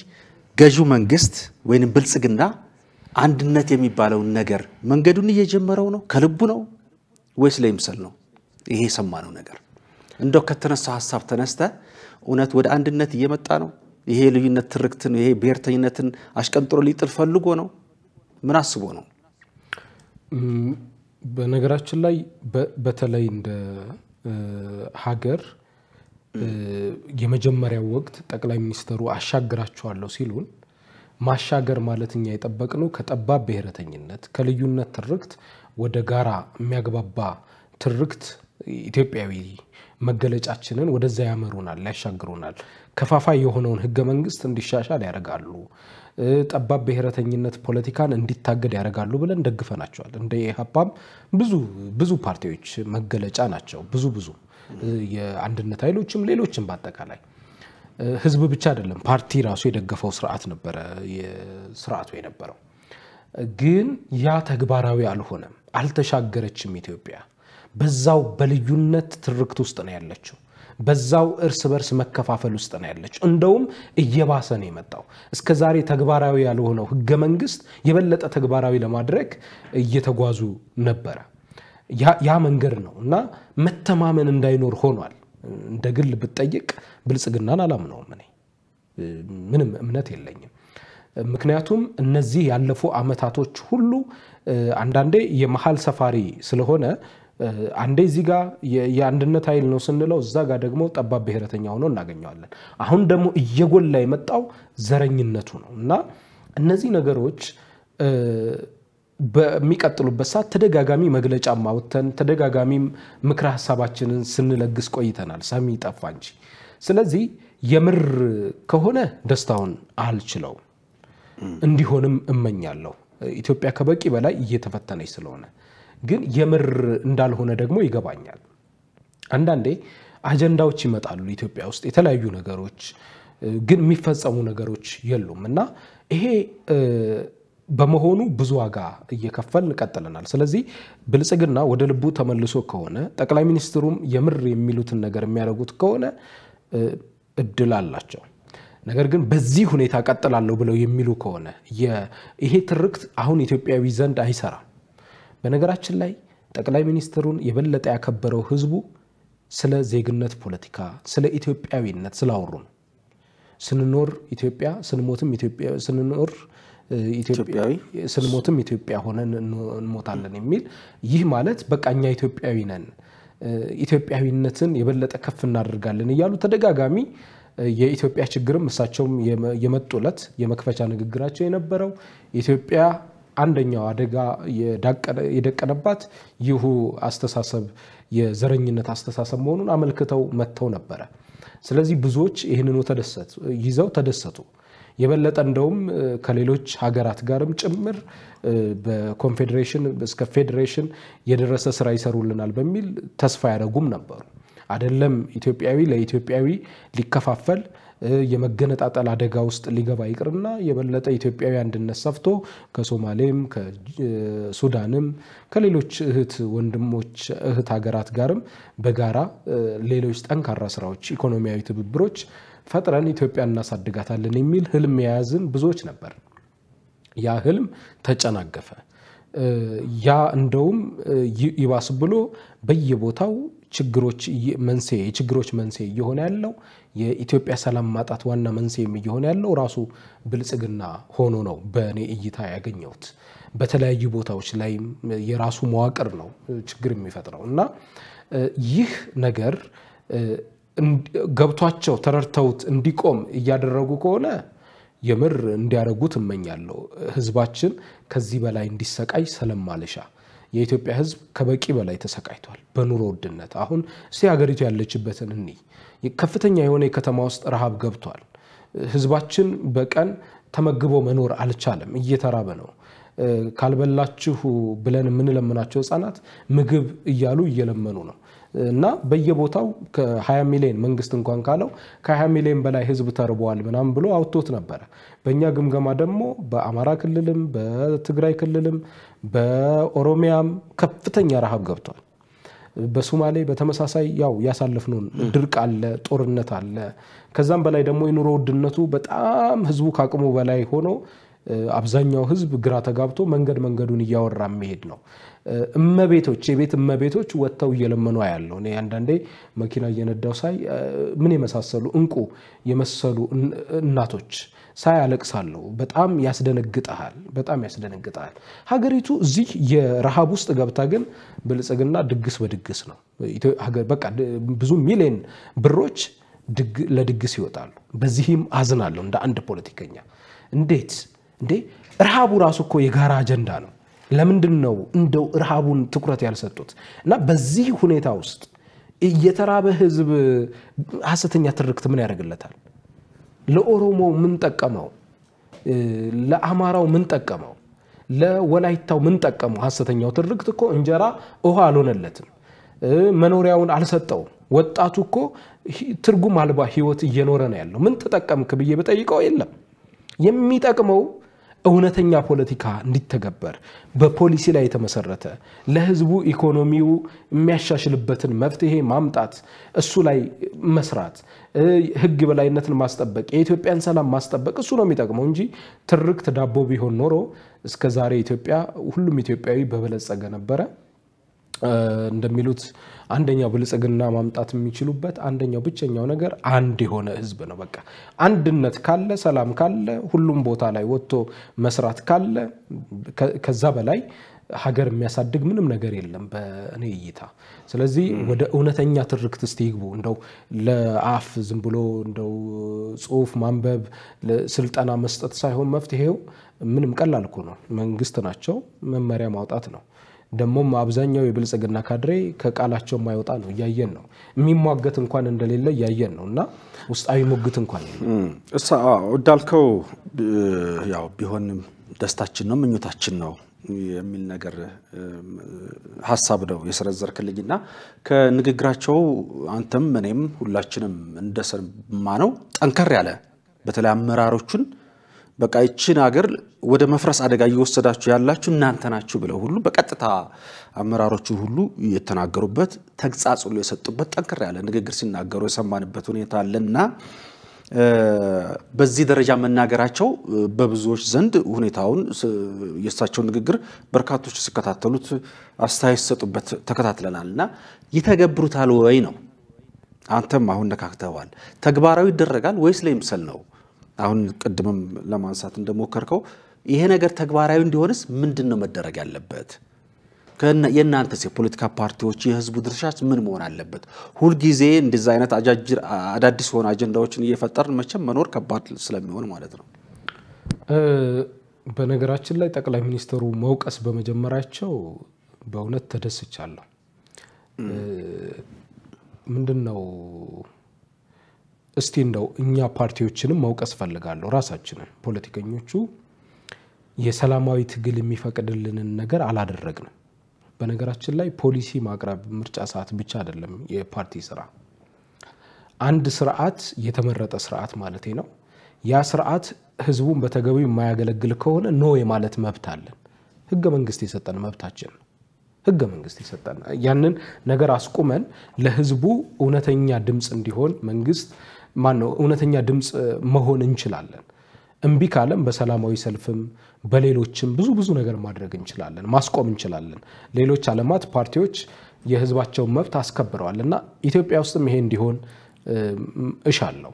ገዢው መንግስት ወይንም ብልጽግና አንድነት የሚባለውን ነገር መንገዱን እየጀመረው ነው፣ ከልቡ ነው ወይስ ለይምሰል ነው? ይሄ የሰማነው ነገር እንደው ከተነሳው ሀሳብ ተነስተ እውነት ወደ አንድነት እየመጣ ነው? ይሄ ልዩነት ትርክትን፣ ይሄ ብሔርተኝነትን አሽቀንጥሮ ሊጥል ፈልጎ ነው? ምን አስቦ ነው? በነገራችን ላይ በተለይ እንደ ሀገር የመጀመሪያው ወቅት ጠቅላይ ሚኒስትሩ አሻግራቸዋለሁ ሲሉን ማሻገር ማለት እኛ የጠበቅነው ከጠባብ ብሔረተኝነት ከልዩነት ትርክት ወደ ጋራ የሚያግባባ ትርክት ኢትዮጵያዊ መገለጫችንን ወደዛ ያመሩናል፣ ያሻግሩናል። ከፋፋይ የሆነውን ህገ መንግስት እንዲሻሻል ያደርጋሉ። ጠባብ ብሔረተኝነት ፖለቲካን እንዲታገድ ያደርጋሉ ብለን ደግፈናቸዋል። እንደ ኢህአፓም ብዙ ብዙ ፓርቲዎች መገለጫ ናቸው። ብዙ ብዙ የአንድነት ኃይሎችም ሌሎችም በአጠቃላይ ህዝብ ብቻ አይደለም ፓርቲ ራሱ የደገፈው ስርዓት ነበረ ስርዓቱ የነበረው። ግን ያ ተግባራዊ አልሆነም። አልተሻገረችም ኢትዮጵያ። በዛው በልዩነት ትርክት ውስጥ ነው ያለችው። በዛው እርስ በርስ መከፋፈል ውስጥ ነው ያለችው። እንደውም እየባሰ ነው የመጣው። እስከ ዛሬ ተግባራዊ ያልሆነው ህገ መንግስት የበለጠ ተግባራዊ ለማድረግ እየተጓዙ ነበረ። ያ መንገድ ነው እና መተማመን እንዳይኖር ሆኗል። እንደ ግል ብጠይቅ ብልጽግናን አላምነውም። እኔ ምንም እምነት የለኝም። ምክንያቱም እነዚህ ያለፉ አመታቶች ሁሉ አንዳንዴ የመሀል ሰፋሪ ስለሆነ አንዴ እዚህ ጋር የአንድነት ኃይል ነው ስንለው እዛ ጋር ደግሞ ጠባብ ብሔረተኛ ሆኖ እናገኘዋለን። አሁን ደግሞ እየጎላ የመጣው ዘረኝነቱ ነው እና እነዚህ ነገሮች በሚቀጥሉበት ሰዓት ተደጋጋሚ መግለጫ ማውተን ተደጋጋሚ ምክረ ሀሳባችንን ስንለግስ ቆይተናል። ሰሚ ጠፋ እንጂ። ስለዚህ የምር ከሆነ ደስታውን አልችለውም። እንዲሆንም እመኛለሁ። ኢትዮጵያ ከበቂ በላይ እየተፈተነች ስለሆነ ግን የምር እንዳልሆነ ደግሞ ይገባኛል። አንዳንዴ አጀንዳዎች ይመጣሉ ኢትዮጵያ ውስጥ የተለያዩ ነገሮች፣ ግን የሚፈጸሙ ነገሮች የሉም እና ይሄ በመሆኑ ብዙ ዋጋ እየከፈል ቀጥለናል። ስለዚህ ብልጽግና ወደ ልቡ ተመልሶ ከሆነ ጠቅላይ ሚኒስትሩም የምር የሚሉትን ነገር የሚያደርጉት ከሆነ እድል አላቸው። ነገር ግን በዚህ ሁኔታ ቀጥላለሁ ብለው የሚሉ ከሆነ ይሄ ትርክት አሁን ኢትዮጵያዊ ዘንድ አይሰራም። በነገራችን ላይ ጠቅላይ ሚኒስትሩን የበለጠ ያከበረው ህዝቡ ስለ ዜግነት ፖለቲካ፣ ስለ ኢትዮጵያዊነት ስላወሩ ነው። ስንኖር ኢትዮጵያ ስንሞትም ኢትዮጵያ ስንኖር ስንሞትም ኢትዮጵያ ሆነን እንሞታለን የሚል ይህ ማለት በቃ እኛ ኢትዮጵያዊ ነን፣ ኢትዮጵያዊነትን የበለጠ ከፍ እናደርጋለን እያሉ ተደጋጋሚ የኢትዮጵያ ችግርም እሳቸውም የመጡለት የመክፈቻ ንግግራቸው የነበረው ኢትዮጵያ አንደኛው አደጋ የደቀነባት ይሁ አስተሳሰብ የዘረኝነት አስተሳሰብ መሆኑን አመልክተው መጥተው ነበረ። ስለዚህ ብዙዎች ይህንኑ ይዘው ተደሰቱ። የበለጠ እንደውም ከሌሎች ሀገራት ጋርም ጭምር በኮንፌዴሬሽን እስከ ፌዴሬሽን የደረሰ ስራ ይሰሩልናል በሚል ተስፋ ያደረጉም ነበሩ። አይደለም ኢትዮጵያዊ ለኢትዮጵያዊ ሊከፋፈል የመገነጣጠል አደጋ ውስጥ ሊገባ ይቅርና የበለጠ ኢትዮጵያዊ አንድነት ሰፍቶ ከሶማሌም ከሱዳንም ከሌሎች እህት ወንድሞች እህት ሀገራት ጋርም በጋራ ሌሎች ጠንካራ ስራዎች፣ ኢኮኖሚያዊ ትብብሮች ፈጥረን ኢትዮጵያ እናሳድጋታለን የሚል ህልም የያዝን ብዙዎች ነበር። ያ ህልም ተጨናገፈ። ያ እንደውም ይባስ ብሎ በየቦታው ችግሮች መንስኤ የችግሮች መንስኤ እየሆነ ያለው የኢትዮጵያ ሰላም ማጣት ዋና መንስኤም እየሆነ ያለው ራሱ ብልጽግና ሆኖ ነው በእኔ እይታ ያገኘሁት። በተለያዩ ቦታዎች ላይ የራሱ መዋቅር ነው ችግር የሚፈጥረው እና ይህ ነገር ገብቷቸው ተረድተውት እንዲቆም እያደረጉ ከሆነ የምር እንዲያደርጉት እመኛለሁ። ህዝባችን ከዚህ በላይ እንዲሰቃይ ስለማልሻ። የኢትዮጵያ ህዝብ ከበቂ በላይ ተሰቃይቷል በኑሮ ውድነት። አሁን እስቲ ሀገሪቱ ያለችበትን እኒ ከፍተኛ የሆነ የከተማ ውስጥ ረሃብ ገብቷል። ህዝባችን በቀን ተመግቦ መኖር አልቻለም፣ እየተራበ ነው። ካልበላችሁ ብለን የምንለምናቸው ህጻናት ምግብ እያሉ እየለመኑ ነው እና በየቦታው ከ20 ሚሊዮን መንግስት እንኳን ካለው ከ20 ሚሊዮን በላይ ህዝብ ተርበዋል ምናምን ብሎ አውጥቶት ነበረ። በእኛ ግምገማ ደግሞ በአማራ ክልልም በትግራይ ክልልም በኦሮሚያም ከፍተኛ ረሃብ ገብቷል። በሱማሌ በተመሳሳይ ያው ያሳለፍነውን ድርቅ አለ፣ ጦርነት አለ። ከዛም በላይ ደግሞ የኑሮ ውድነቱ በጣም ህዝቡ ከአቅሙ በላይ ሆኖ አብዛኛው ህዝብ ግራ ተጋብቶ መንገድ መንገዱን እያወራ የሚሄድ ነው። እመቤቶች የቤት እመቤቶች ወጥተው እየለመኑ ያለው እኔ አንዳንዴ መኪና እየነዳው ሳይ ምን የመሳሰሉ እንቁ የመሰሉ እናቶች ሳያለቅሳለሁ በጣም ያስደነግጠሃል፣ በጣም ያስደነግጠሃል። ሀገሪቱ እዚህ የረሃብ ውስጥ ገብታ ግን ብልጽግና ድግስ በድግስ ነው። በቃ ብዙ ሚሊዮን ብሮች ለድግስ ይወጣሉ። በዚህም አዝናለሁ እንደ አንድ ፖለቲከኛ። እንዴት እንዴ! ረሃቡ ራሱ እኮ የጋራ አጀንዳ ነው። ለምንድን ነው እንደው ረሃቡን ትኩረት ያልሰጡት? እና በዚህ ሁኔታ ውስጥ የተራበ ህዝብ ሀሰተኛ ትርክት ምን ያደርግለታል? ለኦሮሞ ምን ጠቀመው? ለአማራው ምን ጠቀመው? ለወላይታው ምን ጠቀመው? ሀሰተኛው ትርክት እኮ እንጀራ ውሃ አልሆነለትም፣ መኖሪያውን አልሰጠውም። ወጣቱ እኮ ትርጉም አልባ ህይወት እየኖረ ነው ያለው። ምን ተጠቀምክ ብዬ ብጠይቀው የለም። የሚጠቅመው እውነተኛ ፖለቲካ እንዲተገበር በፖሊሲ ላይ የተመሰረተ ለህዝቡ ኢኮኖሚው የሚያሻሽልበትን መፍትሄ ማምጣት፣ እሱ ላይ መስራት፣ ህግ በላይነትን ማስጠበቅ፣ የኢትዮጵያን ሰላም ማስጠበቅ እሱ ነው የሚጠቅመው እንጂ ትርክት ዳቦ ቢሆን ኖሮ እስከ ዛሬ ኢትዮጵያ ሁሉም ኢትዮጵያዊ በበለጸገ ነበረ። እንደሚሉት አንደኛው ብልጽግና ማምጣት የሚችሉበት አንደኛው ብቸኛው ነገር አንድ የሆነ ህዝብ ነው። በቃ አንድነት ካለ፣ ሰላም ካለ፣ ሁሉም ቦታ ላይ ወጥቶ መስራት ካለ ከዛ በላይ ሀገር የሚያሳድግ ምንም ነገር የለም በእኔ እይታ። ስለዚህ ወደ እውነተኛ ትርክት እስቲ ይግቡ። እንደው ለአፍ ዝም ብሎ እንደው ጽሁፍ ማንበብ ስልጠና መስጠት ሳይሆን መፍትሄው ምንም ቀላል እኮ ነው። መንግስት ናቸው መመሪያ ማውጣት ነው። ደግሞም አብዛኛው የብልጽግና ካድሬ ከቃላቸው የማይወጣ ነው፣ እያየን ነው። የሚሟገት እንኳን እንደሌለ እያየን ነው። እና ውስጣዊ ሙግት እንኳን እሳ እንዳልከው ያው ቢሆንም ደስታችን ነው ምኞታችን ነው የሚል ነገር ሀሳብ ነው የሰነዘርክልኝ እና ከንግግራቸው አንተም እኔም ሁላችንም እንደሰማ ነው ጠንከር ያለ በተለይ አመራሮቹን በቃ ይችን ሀገር ወደ መፍረስ አደጋ እየወሰዳችሁ ያላችሁ እናንተ ናችሁ ብለው ሁሉ በቀጥታ አመራሮቹ ሁሉ የተናገሩበት ተግጻጽ ሁሉ የሰጡበት ጠንከር ያለ ንግግር ሲናገሩ የሰማንበት ሁኔታ አለና በዚህ ደረጃ መናገራቸው በብዙዎች ዘንድ ሁኔታውን የእሳቸውን ንግግር በርካቶች ሲከታተሉት አስተያየት ሲሰጡበት ተከታትለናል እና ይተገብሩታል ወይ ነው። አንተም አሁን ነካክተዋል። ተግባራዊ ይደረጋል ወይስ ለይምሰል ነው? አሁን ቅድምም ለማንሳት እንደሞከርከው ይሄ ነገር ተግባራዊ እንዲሆንስ ምንድን ነው መደረግ ያለበት? የእናንተስ የፖለቲካ ፓርቲዎች የህዝቡ ድርሻች ምን መሆን አለበት? ሁልጊዜ እንደዚህ አይነት አዳዲስ የሆኑ አጀንዳዎችን እየፈጠርን መቼም መኖር ከባድ ስለሚሆን ማለት ነው። በነገራችን ላይ ጠቅላይ ሚኒስትሩ መውቀስ በመጀመራቸው በእውነት ተደስቻለሁ። ምንድን ነው እስቲ እንደው እኛ ፓርቲዎችንም መውቀስ ፈልጋለሁ። ራሳችንን ፖለቲከኞቹ የሰላማዊ ትግል የሚፈቅድልንን ነገር አላደረግንም። በነገራችን ላይ ፖሊሲ ማቅረብ ምርጫ ሰዓት ብቻ አይደለም የፓርቲ ስራ። አንድ ስርዓት የተመረጠ ስርዓት ማለት ነው። ያ ስርዓት ህዝቡን በተገቢ የማያገለግል ከሆነ ኖ የማለት መብት አለን። ህገ መንግስት የሰጠን መብታችን ነው። ህገ መንግስት የሰጠን ያንን ነገር አስቁመን ለህዝቡ እውነተኛ ድምፅ እንዲሆን መንግስት ማን ነው እውነተኛ ድምፅ መሆን እንችላለን። እምቢ ካለም በሰላማዊ ሰልፍም በሌሎችም ብዙ ብዙ ነገር ማድረግ እንችላለን፣ ማስቆም እንችላለን። ሌሎች ዓለማት ፓርቲዎች የህዝባቸውን መብት አስከብረዋል እና ኢትዮጵያ ውስጥም ይሄ እንዲሆን እሻለሁ።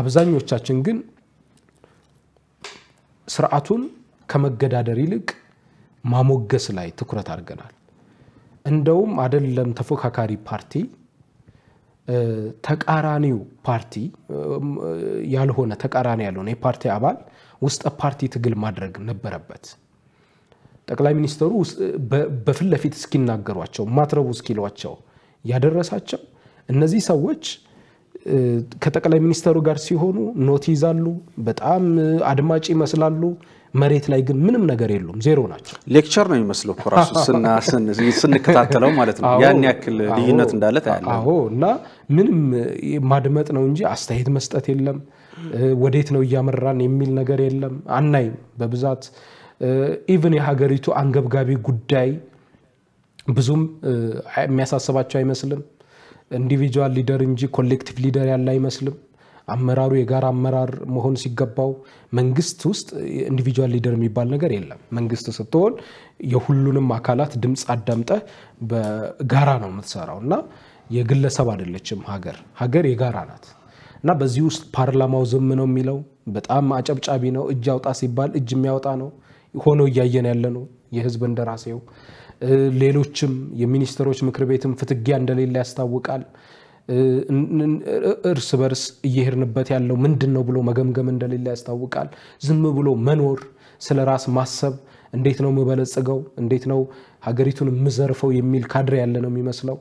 አብዛኞቻችን ግን ስርዓቱን ከመገዳደር ይልቅ ማሞገስ ላይ ትኩረት አድርገናል። እንደውም አደለም ተፎካካሪ ፓርቲ ተቃራኒው ፓርቲ ያልሆነ ተቃራኒ ያልሆነ የፓርቲ አባል ውስጠ ፓርቲ ትግል ማድረግ ነበረበት። ጠቅላይ ሚኒስትሩ በፊት ለፊት እስኪናገሯቸው ማትረቡ እስኪሏቸው ያደረሳቸው እነዚህ ሰዎች ከጠቅላይ ሚኒስትሩ ጋር ሲሆኑ ኖት ይዛሉ፣ በጣም አድማጭ ይመስላሉ። መሬት ላይ ግን ምንም ነገር የሉም፣ ዜሮ ናቸው። ሌክቸር ነው የሚመስለው እኮ ራሱ ስንከታተለው ማለት ነው። ያን ያክል ልዩነት እንዳለ ታያለ። አዎ እና ምንም ማድመጥ ነው እንጂ አስተያየት መስጠት የለም፣ ወዴት ነው እያመራን የሚል ነገር የለም፣ አናይም በብዛት ኢቨን የሀገሪቱ አንገብጋቢ ጉዳይ ብዙም የሚያሳስባቸው አይመስልም። ኢንዲቪጁዋል ሊደር እንጂ ኮሌክቲቭ ሊደር ያለ አይመስልም። አመራሩ የጋራ አመራር መሆን ሲገባው መንግስት ውስጥ ኢንዲቪጁዋል ሊደር የሚባል ነገር የለም። መንግስት ስትሆን የሁሉንም አካላት ድምፅ አዳምጠህ በጋራ ነው የምትሰራው እና የግለሰብ አይደለችም ሀገር። ሀገር የጋራ ናት እና በዚህ ውስጥ ፓርላማው ዝም ነው የሚለው በጣም አጨብጫቢ ነው። እጅ አውጣ ሲባል እጅ የሚያወጣ ነው ሆኖ እያየን ያለ ነው። የህዝብ እንደራሴው ሌሎችም የሚኒስትሮች ምክር ቤትም ፍትጊያ እንደሌለ ያስታውቃል። እርስ በርስ እየሄድንበት ያለው ምንድን ነው ብሎ መገምገም እንደሌለ ያስታውቃል። ዝም ብሎ መኖር፣ ስለ ራስ ማሰብ፣ እንዴት ነው የምበለጽገው፣ እንዴት ነው ሀገሪቱን የምዘርፈው የሚል ካድሬ ያለ ነው የሚመስለው።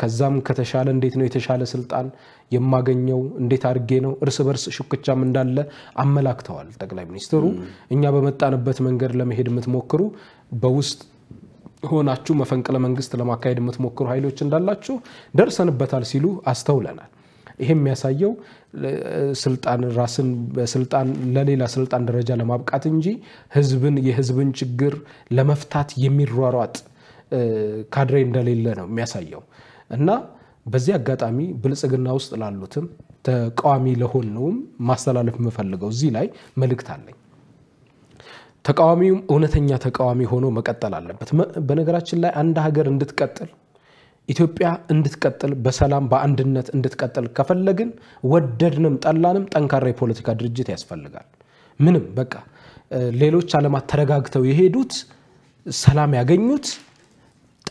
ከዛም ከተሻለ እንዴት ነው የተሻለ ስልጣን የማገኘው እንዴት አድርጌ ነው እርስ በርስ ሽኩቻም እንዳለ አመላክተዋል ጠቅላይ ሚኒስትሩ። እኛ በመጣንበት መንገድ ለመሄድ የምትሞክሩ በውስጥ ሆናችሁ መፈንቅለ መንግስት ለማካሄድ የምትሞክሩ ኃይሎች እንዳላችሁ ደርሰንበታል ሲሉ አስተውለናል። ይሄ የሚያሳየው ስልጣን ራስን በስልጣን ለሌላ ስልጣን ደረጃ ለማብቃት እንጂ ህዝብን የህዝብን ችግር ለመፍታት የሚሯሯጥ ካድሬ እንደሌለ ነው የሚያሳየው እና በዚህ አጋጣሚ ብልጽግና ውስጥ ላሉትም ተቃዋሚ ለሆነውም ማስተላለፍ የምፈልገው እዚህ ላይ መልእክት አለኝ። ተቃዋሚውም እውነተኛ ተቃዋሚ ሆኖ መቀጠል አለበት። በነገራችን ላይ አንድ ሀገር እንድትቀጥል ኢትዮጵያ እንድትቀጥል በሰላም በአንድነት እንድትቀጥል ከፈለግን ወደድንም ጠላንም ጠንካራ የፖለቲካ ድርጅት ያስፈልጋል። ምንም በቃ ሌሎች ዓለማት ተረጋግተው የሄዱት ሰላም ያገኙት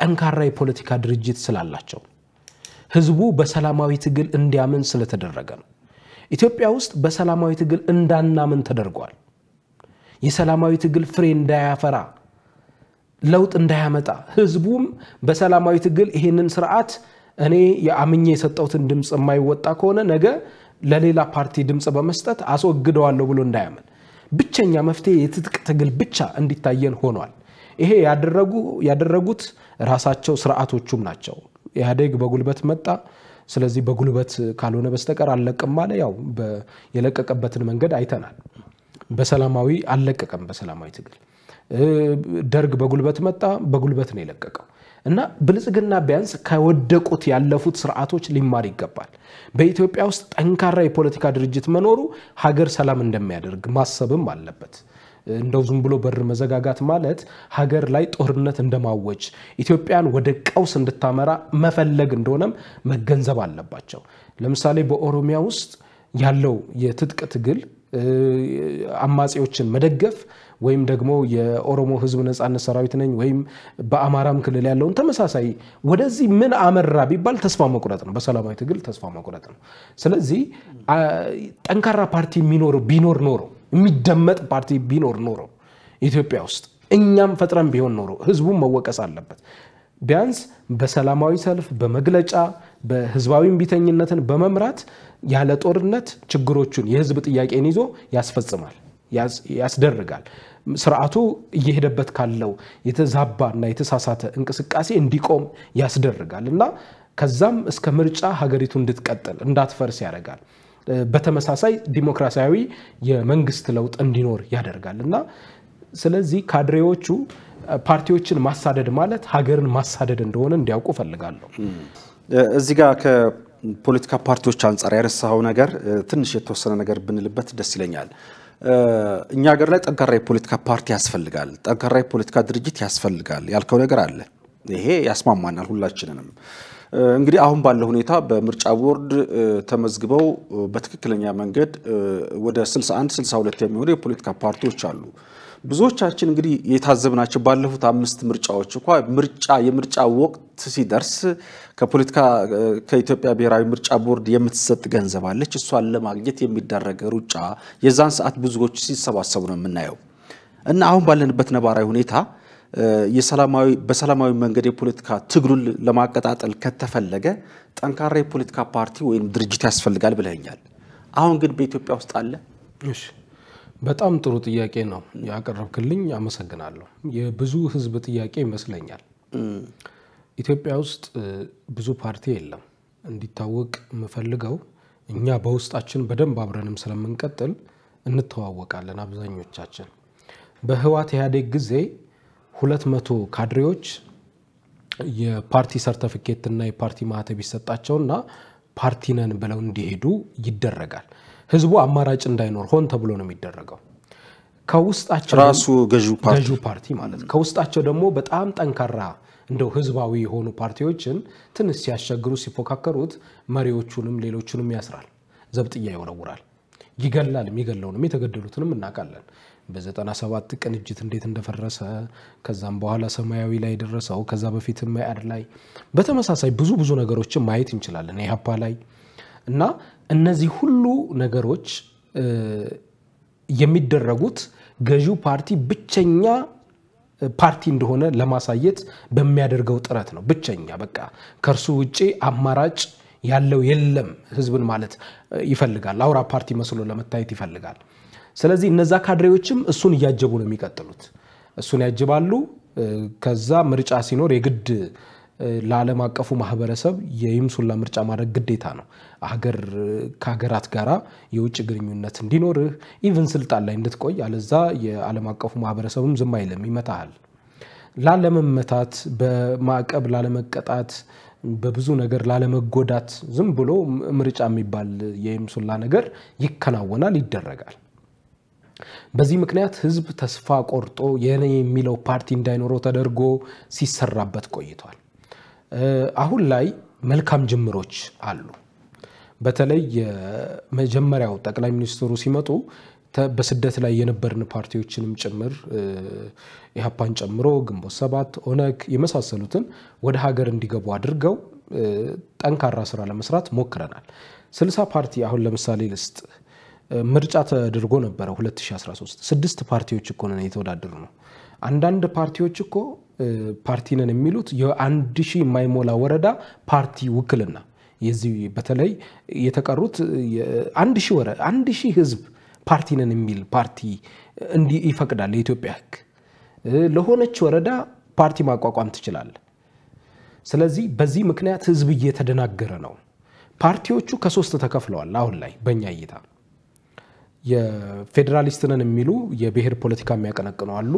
ጠንካራ የፖለቲካ ድርጅት ስላላቸው ህዝቡ በሰላማዊ ትግል እንዲያምን ስለተደረገ ነው። ኢትዮጵያ ውስጥ በሰላማዊ ትግል እንዳናምን ተደርጓል። የሰላማዊ ትግል ፍሬ እንዳያፈራ ለውጥ እንዳያመጣ ህዝቡም በሰላማዊ ትግል ይሄንን ስርዓት እኔ የአምኜ የሰጠሁትን ድምፅ የማይወጣ ከሆነ ነገ ለሌላ ፓርቲ ድምፅ በመስጠት አስወግደዋለሁ ብሎ እንዳያምን ብቸኛ መፍትሄ የትጥቅ ትግል ብቻ እንዲታየን ሆኗል። ይሄ ያደረጉት ራሳቸው ስርዓቶቹም ናቸው። ኢህአዴግ በጉልበት መጣ። ስለዚህ በጉልበት ካልሆነ በስተቀር አለቅም አለ። ያው የለቀቀበትን መንገድ አይተናል። በሰላማዊ አልለቀቀም። በሰላማዊ ትግል ደርግ በጉልበት መጣ፣ በጉልበት ነው የለቀቀው። እና ብልጽግና ቢያንስ ከወደቁት ያለፉት ስርዓቶች ሊማር ይገባል። በኢትዮጵያ ውስጥ ጠንካራ የፖለቲካ ድርጅት መኖሩ ሀገር ሰላም እንደሚያደርግ ማሰብም አለበት። እንደው ዝም ብሎ በር መዘጋጋት ማለት ሀገር ላይ ጦርነት እንደማወጅ ኢትዮጵያን ወደ ቀውስ እንድታመራ መፈለግ እንደሆነም መገንዘብ አለባቸው። ለምሳሌ በኦሮሚያ ውስጥ ያለው የትጥቅ ትግል አማጺዎችን መደገፍ ወይም ደግሞ የኦሮሞ ህዝብ ነጻነት ሰራዊት ነኝ ወይም በአማራም ክልል ያለውን ተመሳሳይ ወደዚህ ምን አመራ ቢባል ተስፋ መቁረጥ ነው። በሰላማዊ ትግል ተስፋ መቁረጥ ነው። ስለዚህ ጠንካራ ፓርቲ ቢኖር ኖሮ የሚደመጥ ፓርቲ ቢኖር ኖሮ ኢትዮጵያ ውስጥ እኛም ፈጥረን ቢሆን ኖሮ ህዝቡን መወቀስ አለበት። ቢያንስ በሰላማዊ ሰልፍ፣ በመግለጫ፣ በህዝባዊ እምቢተኝነትን በመምራት ያለ ጦርነት ችግሮቹን የህዝብ ጥያቄን ይዞ ያስፈጽማል ያስደርጋል። ስርዓቱ እየሄደበት ካለው የተዛባ እና የተሳሳተ እንቅስቃሴ እንዲቆም ያስደርጋል እና ከዛም እስከ ምርጫ ሀገሪቱ እንድትቀጥል እንዳትፈርስ ያደርጋል። በተመሳሳይ ዲሞክራሲያዊ የመንግስት ለውጥ እንዲኖር ያደርጋል እና ስለዚህ ካድሬዎቹ ፓርቲዎችን ማሳደድ ማለት ሀገርን ማሳደድ እንደሆነ እንዲያውቁ እፈልጋለሁ። እዚህ ጋር ፖለቲካ ፓርቲዎች አንጻር ያነሳኸው ነገር ትንሽ የተወሰነ ነገር ብንልበት ደስ ይለኛል። እኛ ሀገር ላይ ጠንካራ የፖለቲካ ፓርቲ ያስፈልጋል፣ ጠንካራ የፖለቲካ ድርጅት ያስፈልጋል ያልከው ነገር አለ። ይሄ ያስማማናል ሁላችንንም። እንግዲህ አሁን ባለው ሁኔታ በምርጫ ቦርድ ተመዝግበው በትክክለኛ መንገድ ወደ 61 62 የሚሆኑ የፖለቲካ ፓርቲዎች አሉ። ብዙዎቻችን እንግዲህ የታዘብናቸው ባለፉት አምስት ምርጫዎች እንኳ ምርጫ የምርጫ ወቅት ሲደርስ ከፖለቲካ ከኢትዮጵያ ብሔራዊ ምርጫ ቦርድ የምትሰጥ ገንዘብ አለች። እሷን ለማግኘት የሚደረግ ሩጫ የዛን ሰዓት ብዙዎች ሲሰባሰቡ ነው የምናየው እና አሁን ባለንበት ነባራዊ ሁኔታ በሰላማዊ መንገድ የፖለቲካ ትግሉን ለማቀጣጠል ከተፈለገ ጠንካራ የፖለቲካ ፓርቲ ወይም ድርጅት ያስፈልጋል ብለኛል። አሁን ግን በኢትዮጵያ ውስጥ አለ። በጣም ጥሩ ጥያቄ ነው ያቀረብክልኝ፣ አመሰግናለሁ። የብዙ ህዝብ ጥያቄ ይመስለኛል። ኢትዮጵያ ውስጥ ብዙ ፓርቲ የለም። እንዲታወቅ የምፈልገው እኛ በውስጣችን በደንብ አብረንም ስለምንቀጥል እንተዋወቃለን። አብዛኞቻችን በህዋት ኢህአዴግ ጊዜ ሁለት መቶ ካድሬዎች የፓርቲ ሰርተፊኬትና የፓርቲ ማህተብ ይሰጣቸውና ፓርቲነን ብለው እንዲሄዱ ይደረጋል። ህዝቡ አማራጭ እንዳይኖር ሆን ተብሎ ነው የሚደረገው። ከውስጣቸው ራሱ ገዢው ፓርቲ ማለት ከውስጣቸው ደግሞ በጣም ጠንካራ እንደው ህዝባዊ የሆኑ ፓርቲዎችን ትንሽ ሲያስቸግሩ ሲፎካከሩት መሪዎቹንም ሌሎቹንም ያስራል፣ ዘብጥያ ይወረውራል፣ ይገላል። የሚገለውንም የተገደሉትንም እናውቃለን። በ97 ቅንጅት እንዴት እንደፈረሰ ከዛም በኋላ ሰማያዊ ላይ ደረሰው። ከዛ በፊት መኢአድ ላይ በተመሳሳይ ብዙ ብዙ ነገሮችን ማየት እንችላለን። ኢህአፓ ላይ እና እነዚህ ሁሉ ነገሮች የሚደረጉት ገዢው ፓርቲ ብቸኛ ፓርቲ እንደሆነ ለማሳየት በሚያደርገው ጥረት ነው። ብቸኛ በቃ ከእርሱ ውጭ አማራጭ ያለው የለም። ህዝብን ማለት ይፈልጋል። አውራ ፓርቲ መስሎ ለመታየት ይፈልጋል። ስለዚህ እነዛ ካድሬዎችም እሱን እያጀቡ ነው የሚቀጥሉት። እሱን ያጅባሉ። ከዛ ምርጫ ሲኖር የግድ ለዓለም አቀፉ ማህበረሰብ የይምሱላ ምርጫ ማድረግ ግዴታ ነው። ሀገር ከሀገራት ጋር የውጭ ግንኙነት እንዲኖርህ ኢቨን ስልጣን ላይ እንድትቆይ፣ አለዛ የዓለም አቀፉ ማህበረሰብም ዝም አይልም፣ ይመታሃል። ላለመመታት፣ በማዕቀብ ላለመቀጣት፣ በብዙ ነገር ላለመጎዳት ዝም ብሎ ምርጫ የሚባል የይምሱላ ነገር ይከናወናል፣ ይደረጋል። በዚህ ምክንያት ህዝብ ተስፋ ቆርጦ የኔ የሚለው ፓርቲ እንዳይኖረው ተደርጎ ሲሰራበት ቆይቷል። አሁን ላይ መልካም ጅምሮች አሉ። በተለይ የመጀመሪያው ጠቅላይ ሚኒስትሩ ሲመጡ በስደት ላይ የነበርን ፓርቲዎችንም ጭምር ኢህአፓን ጨምሮ ግንቦት ሰባት፣ ኦነግ የመሳሰሉትን ወደ ሀገር እንዲገቡ አድርገው ጠንካራ ስራ ለመስራት ሞክረናል። ስልሳ ፓርቲ አሁን ለምሳሌ ልስጥ ምርጫ ተደርጎ ነበረ 2013 ስድስት ፓርቲዎች እኮ የተወዳደሩ ነው። አንዳንድ ፓርቲዎች እኮ ፓርቲ ነን የሚሉት የአንድ ሺህ የማይሞላ ወረዳ ፓርቲ ውክልና የዚህ በተለይ የተቀሩት አንድ ሺህ ወረ አንድ ሺህ ህዝብ ፓርቲ ነን የሚል ፓርቲ እንዲ ይፈቅዳል የኢትዮጵያ ህግ። ለሆነች ወረዳ ፓርቲ ማቋቋም ትችላል። ስለዚህ በዚህ ምክንያት ህዝብ እየተደናገረ ነው። ፓርቲዎቹ ከሶስት ተከፍለዋል። አሁን ላይ በእኛ እይታ የፌዴራሊስት ነን የሚሉ የብሔር ፖለቲካ የሚያቀነቅኑ አሉ።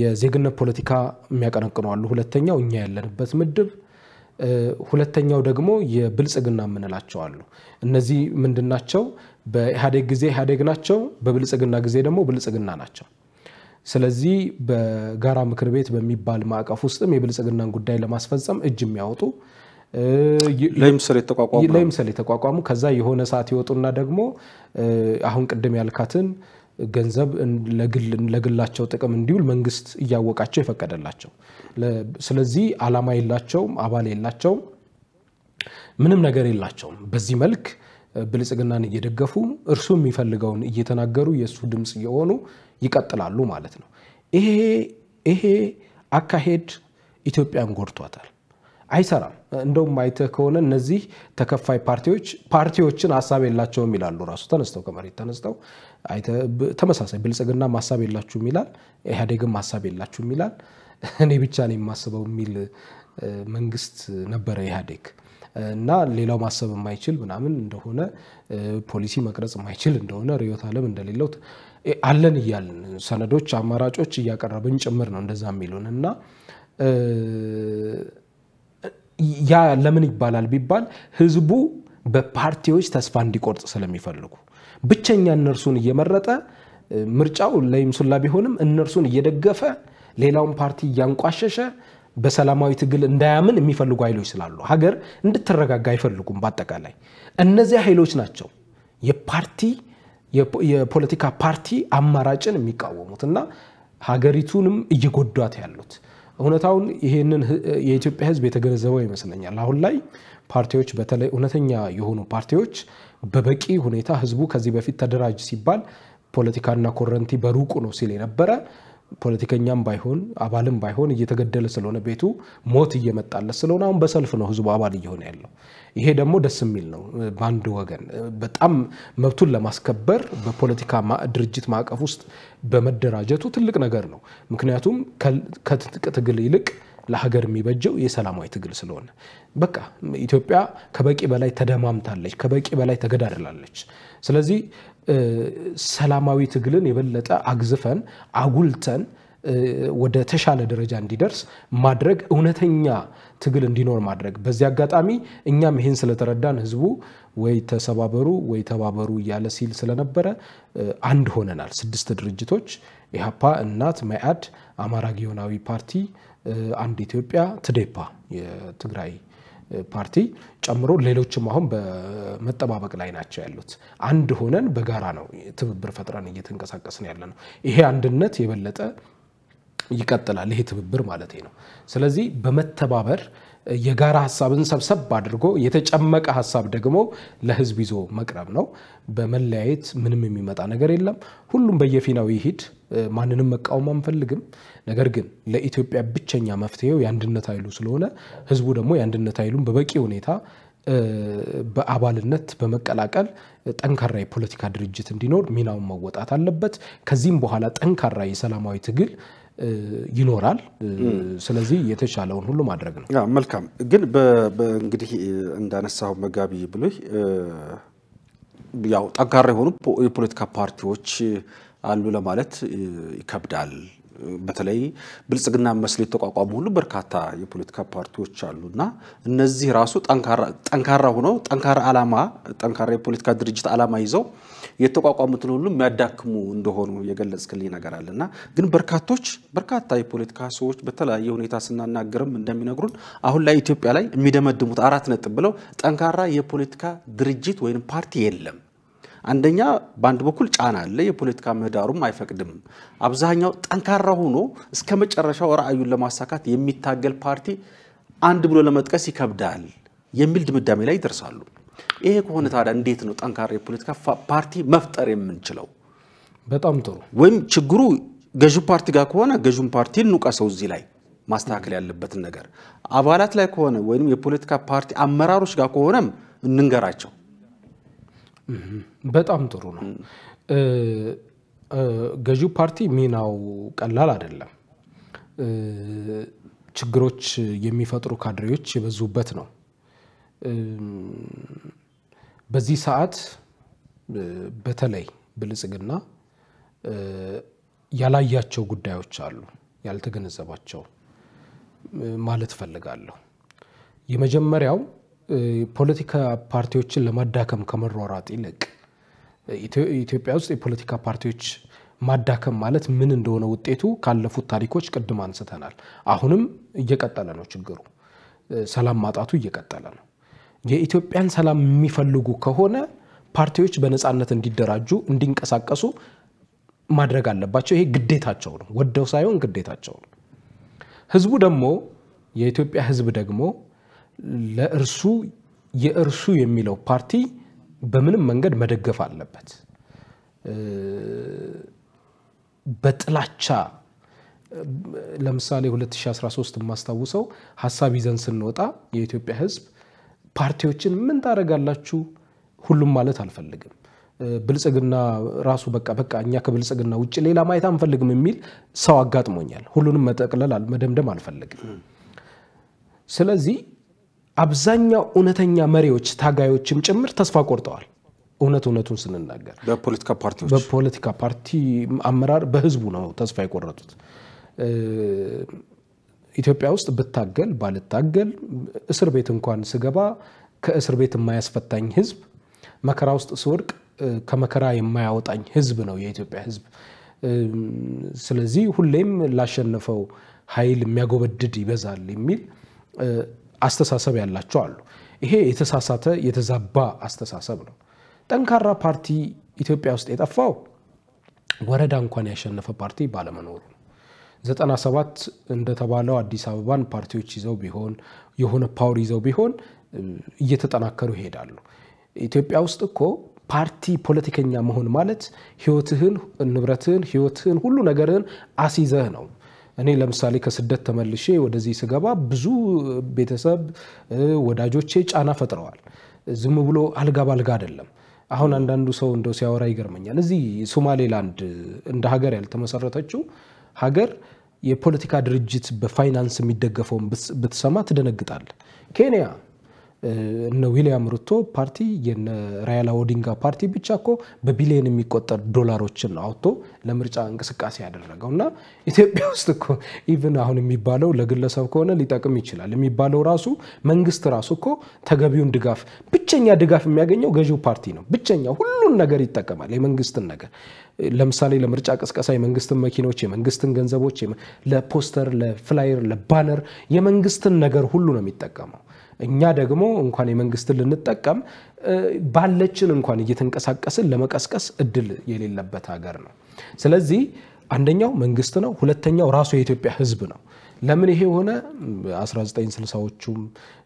የዜግነት ፖለቲካ የሚያቀነቅኑ አሉ። ሁለተኛው እኛ ያለንበት ምድብ፣ ሁለተኛው ደግሞ የብልጽግና የምንላቸው አሉ። እነዚህ ምንድን ናቸው? በኢህአዴግ ጊዜ ኢህአዴግ ናቸው፣ በብልጽግና ጊዜ ደግሞ ብልጽግና ናቸው። ስለዚህ በጋራ ምክር ቤት በሚባል ማዕቀፍ ውስጥም የብልጽግናን ጉዳይ ለማስፈጸም እጅ የሚያወጡ ለምሳሌ የተቋቋሙ ከዛ የሆነ ሰዓት ይወጡና ደግሞ አሁን ቅድም ያልካትን ገንዘብ ለግላቸው ጥቅም እንዲውል መንግስት እያወቃቸው የፈቀደላቸው። ስለዚህ አላማ የላቸውም፣ አባል የላቸውም፣ ምንም ነገር የላቸውም። በዚህ መልክ ብልጽግናን እየደገፉ እርሱ የሚፈልገውን እየተናገሩ የእሱ ድምፅ እየሆኑ ይቀጥላሉ ማለት ነው። ይሄ አካሄድ ኢትዮጵያን ጎድቷታል። አይሰራም። እንደውም አይተህ ከሆነ እነዚህ ተከፋይ ፓርቲዎች ፓርቲዎችን ሀሳብ የላቸውም ይላሉ። ራሱ ተነስተው ከመሬት ተነስተው ተመሳሳይ ብልጽግና ሀሳብ የላችሁም ይላል፣ ኢህአዴግም ሀሳብ የላችሁም ይላል፣ እኔ ብቻ ነው የማስበው የሚል መንግስት ነበረ ኢህአዴግ እና ሌላው ማሰብ የማይችል ምናምን እንደሆነ ፖሊሲ መቅረጽ የማይችል እንደሆነ ርዕዮተ ዓለም እንደሌለው አለን እያልን ሰነዶች፣ አማራጮች እያቀረብን ጭምር ነው እንደዛ የሚሉን እና ያ ለምን ይባላል ቢባል ህዝቡ በፓርቲዎች ተስፋ እንዲቆርጥ ስለሚፈልጉ ብቸኛ እነርሱን እየመረጠ ምርጫው ለይምሱላ ቢሆንም እነርሱን እየደገፈ ሌላውን ፓርቲ እያንቋሸሸ በሰላማዊ ትግል እንዳያምን የሚፈልጉ ኃይሎች ስላሉ ሀገር እንድትረጋጋ አይፈልጉም። በአጠቃላይ እነዚያ ኃይሎች ናቸው የፓርቲ የፖለቲካ ፓርቲ አማራጭን የሚቃወሙት እና ሀገሪቱንም እየጎዷት ያሉት። እውነታውን ይሄንን የኢትዮጵያ ሕዝብ የተገነዘበው ይመስለኛል። አሁን ላይ ፓርቲዎች በተለይ እውነተኛ የሆኑ ፓርቲዎች በበቂ ሁኔታ ሕዝቡ ከዚህ በፊት ተደራጅ ሲባል ፖለቲካና ኮረንቲ በሩቁ ነው ሲል የነበረ ፖለቲከኛም ባይሆን አባልም ባይሆን እየተገደለ ስለሆነ ቤቱ ሞት እየመጣለት ስለሆነ አሁን በሰልፍ ነው ህዝቡ አባል እየሆነ ያለው። ይሄ ደግሞ ደስ የሚል ነው። በአንድ ወገን በጣም መብቱን ለማስከበር በፖለቲካ ድርጅት ማዕቀፍ ውስጥ በመደራጀቱ ትልቅ ነገር ነው። ምክንያቱም ከትጥቅ ትግል ይልቅ ለሀገር የሚበጀው የሰላማዊ ትግል ስለሆነ በቃ ኢትዮጵያ ከበቂ በላይ ተደማምታለች፣ ከበቂ በላይ ተገዳድላለች። ስለዚህ ሰላማዊ ትግልን የበለጠ አግዝፈን አጉልተን ወደ ተሻለ ደረጃ እንዲደርስ ማድረግ እውነተኛ ትግል እንዲኖር ማድረግ። በዚህ አጋጣሚ እኛም ይህን ስለተረዳን ህዝቡ ወይ ተሰባበሩ ወይ ተባበሩ እያለ ሲል ስለነበረ አንድ ሆነናል። ስድስት ድርጅቶች ኢህአፓ፣ እናት፣ መኢአድ፣ አማራ ጊዮናዊ ፓርቲ፣ አንድ ኢትዮጵያ፣ ትዴፓ የትግራይ ፓርቲ ጨምሮ ሌሎችም አሁን በመጠባበቅ ላይ ናቸው ያሉት። አንድ ሆነን በጋራ ነው ትብብር ፈጥረን እየተንቀሳቀስን ያለ ነው። ይሄ አንድነት የበለጠ ይቀጥላል። ይሄ ትብብር ማለት ነው። ስለዚህ በመተባበር የጋራ ሀሳብን ሰብሰብ አድርጎ የተጨመቀ ሀሳብ ደግሞ ለህዝብ ይዞ መቅረብ ነው። በመለያየት ምንም የሚመጣ ነገር የለም። ሁሉም በየፊናው ይሂድ። ማንንም መቃወም አንፈልግም። ነገር ግን ለኢትዮጵያ ብቸኛ መፍትሄው የአንድነት ኃይሉ ስለሆነ ህዝቡ ደግሞ የአንድነት ኃይሉን በበቂ ሁኔታ በአባልነት በመቀላቀል ጠንካራ የፖለቲካ ድርጅት እንዲኖር ሚናውን መወጣት አለበት። ከዚህም በኋላ ጠንካራ የሰላማዊ ትግል ይኖራል። ስለዚህ የተቻለውን ሁሉ ማድረግ ነው። መልካም ግን እንግዲህ እንዳነሳው መጋቢ ብሎ ያው ጠንካራ የሆኑ የፖለቲካ ፓርቲዎች አሉ ለማለት ይከብዳል። በተለይ ብልጽግና መስል የተቋቋሙ ሁሉ በርካታ የፖለቲካ ፓርቲዎች አሉና እነዚህ ራሱ ጠንካራ ሆነው ጠንካራ ዓላማ ጠንካራ የፖለቲካ ድርጅት ዓላማ ይዘው የተቋቋሙትን ሁሉ የሚያዳክሙ እንደሆኑ የገለጽክልኝ ነገር አለና ግን በርካቶች በርካታ የፖለቲካ ሰዎች በተለያየ ሁኔታ ስናናገርም እንደሚነግሩን አሁን ላይ ኢትዮጵያ ላይ የሚደመድሙት አራት ነጥብ ብለው ጠንካራ የፖለቲካ ድርጅት ወይም ፓርቲ የለም አንደኛ በአንድ በኩል ጫና አለ፣ የፖለቲካ ምህዳሩም አይፈቅድም። አብዛኛው ጠንካራ ሆኖ እስከ መጨረሻው ራዕዩን ለማሳካት የሚታገል ፓርቲ አንድ ብሎ ለመጥቀስ ይከብዳል የሚል ድምዳሜ ላይ ይደርሳሉ። ይሄ ከሆነ ታዲያ እንዴት ነው ጠንካራ የፖለቲካ ፓርቲ መፍጠር የምንችለው? በጣም ጥሩ። ወይም ችግሩ ገዢ ፓርቲ ጋር ከሆነ ገዢውን ፓርቲ እንውቀሰው እዚህ ላይ ማስተካከል ያለበትን ነገር አባላት ላይ ከሆነ ወይም የፖለቲካ ፓርቲ አመራሮች ጋር ከሆነም እንንገራቸው በጣም ጥሩ ነው። ገዢው ፓርቲ ሚናው ቀላል አይደለም። ችግሮች የሚፈጥሩ ካድሬዎች የበዙበት ነው። በዚህ ሰዓት በተለይ ብልጽግና ያላያቸው ጉዳዮች አሉ፣ ያልተገነዘባቸው ማለት ፈልጋለሁ። የመጀመሪያው ፖለቲካ ፓርቲዎችን ለማዳከም ከመሯሯጥ ይልቅ ኢትዮጵያ ውስጥ የፖለቲካ ፓርቲዎች ማዳከም ማለት ምን እንደሆነ ውጤቱ ካለፉት ታሪኮች ቅድም አንስተናል። አሁንም እየቀጠለ ነው ችግሩ። ሰላም ማጣቱ እየቀጠለ ነው። የኢትዮጵያን ሰላም የሚፈልጉ ከሆነ ፓርቲዎች በነፃነት እንዲደራጁ፣ እንዲንቀሳቀሱ ማድረግ አለባቸው። ይሄ ግዴታቸው ነው፣ ወደው ሳይሆን ግዴታቸው ነው። ህዝቡ ደግሞ የኢትዮጵያ ህዝብ ደግሞ ለእርሱ የእርሱ የሚለው ፓርቲ በምንም መንገድ መደገፍ አለበት። በጥላቻ ለምሳሌ 2013 የማስታውሰው ሀሳብ ይዘን ስንወጣ የኢትዮጵያ ሕዝብ ፓርቲዎችን ምን ታደርጋላችሁ ሁሉም ማለት አልፈልግም ብልጽግና ራሱ በቃ በቃ እኛ ከብልጽግና ውጭ ሌላ ማየት አንፈልግም የሚል ሰው አጋጥሞኛል። ሁሉንም መጠቅለል መደምደም አልፈልግም። ስለዚህ አብዛኛው እውነተኛ መሪዎች ታጋዮችም ጭምር ተስፋ ቆርጠዋል። እውነት እውነቱን ስንናገር በፖለቲካ ፓርቲዎች በፖለቲካ ፓርቲ አመራር በህዝቡ ነው ተስፋ የቆረጡት። ኢትዮጵያ ውስጥ ብታገል ባልታገል እስር ቤት እንኳን ስገባ ከእስር ቤት የማያስፈታኝ ህዝብ፣ መከራ ውስጥ ስወድቅ ከመከራ የማያወጣኝ ህዝብ ነው የኢትዮጵያ ህዝብ። ስለዚህ ሁሌም ላሸነፈው ኃይል የሚያጎበድድ ይበዛል የሚል አስተሳሰብ ያላቸው አሉ። ይሄ የተሳሳተ የተዛባ አስተሳሰብ ነው። ጠንካራ ፓርቲ ኢትዮጵያ ውስጥ የጠፋው ወረዳ እንኳን ያሸነፈ ፓርቲ ባለመኖሩ ነው። 97 እንደተባለው አዲስ አበባን ፓርቲዎች ይዘው ቢሆን የሆነ ፓወር ይዘው ቢሆን እየተጠናከሩ ይሄዳሉ። ኢትዮጵያ ውስጥ እኮ ፓርቲ ፖለቲከኛ መሆን ማለት ህይወትህን፣ ንብረትህን፣ ህይወትህን፣ ሁሉ ነገርህን አስይዘህ ነው እኔ ለምሳሌ ከስደት ተመልሼ ወደዚህ ስገባ ብዙ ቤተሰብ ወዳጆቼ ጫና ፈጥረዋል። ዝም ብሎ አልጋ ባልጋ አይደለም። አሁን አንዳንዱ ሰው እንደው ሲያወራ ይገርመኛል። እዚህ ሶማሌላንድ እንደ ሀገር ያልተመሰረተችው ሀገር የፖለቲካ ድርጅት በፋይናንስ የሚደገፈውን ብትሰማ ትደነግጣል። ኬንያ እነ ዊሊያም ሩቶ ፓርቲ የነ ራያላ ኦዲንጋ ፓርቲ ብቻ እኮ በቢሊዮን የሚቆጠር ዶላሮችን አውጥቶ ለምርጫ እንቅስቃሴ ያደረገው እና ኢትዮጵያ ውስጥ እኮ ኢቭን አሁን የሚባለው ለግለሰብ ከሆነ ሊጠቅም ይችላል የሚባለው ራሱ መንግስት ራሱ እኮ ተገቢውን ድጋፍ ብቸኛ ድጋፍ የሚያገኘው ገዢው ፓርቲ ነው። ብቸኛ ሁሉን ነገር ይጠቀማል፣ የመንግስትን ነገር ለምሳሌ ለምርጫ ቅስቀሳ የመንግስትን መኪኖች፣ የመንግስትን ገንዘቦች፣ ለፖስተር፣ ለፍላየር፣ ለባነር የመንግስትን ነገር ሁሉ ነው የሚጠቀመው። እኛ ደግሞ እንኳን የመንግስትን ልንጠቀም ባለችን እንኳን እየተንቀሳቀስን ለመቀስቀስ እድል የሌለበት ሀገር ነው። ስለዚህ አንደኛው መንግስት ነው፣ ሁለተኛው ራሱ የኢትዮጵያ ህዝብ ነው። ለምን ይሄ የሆነ 1960ዎቹም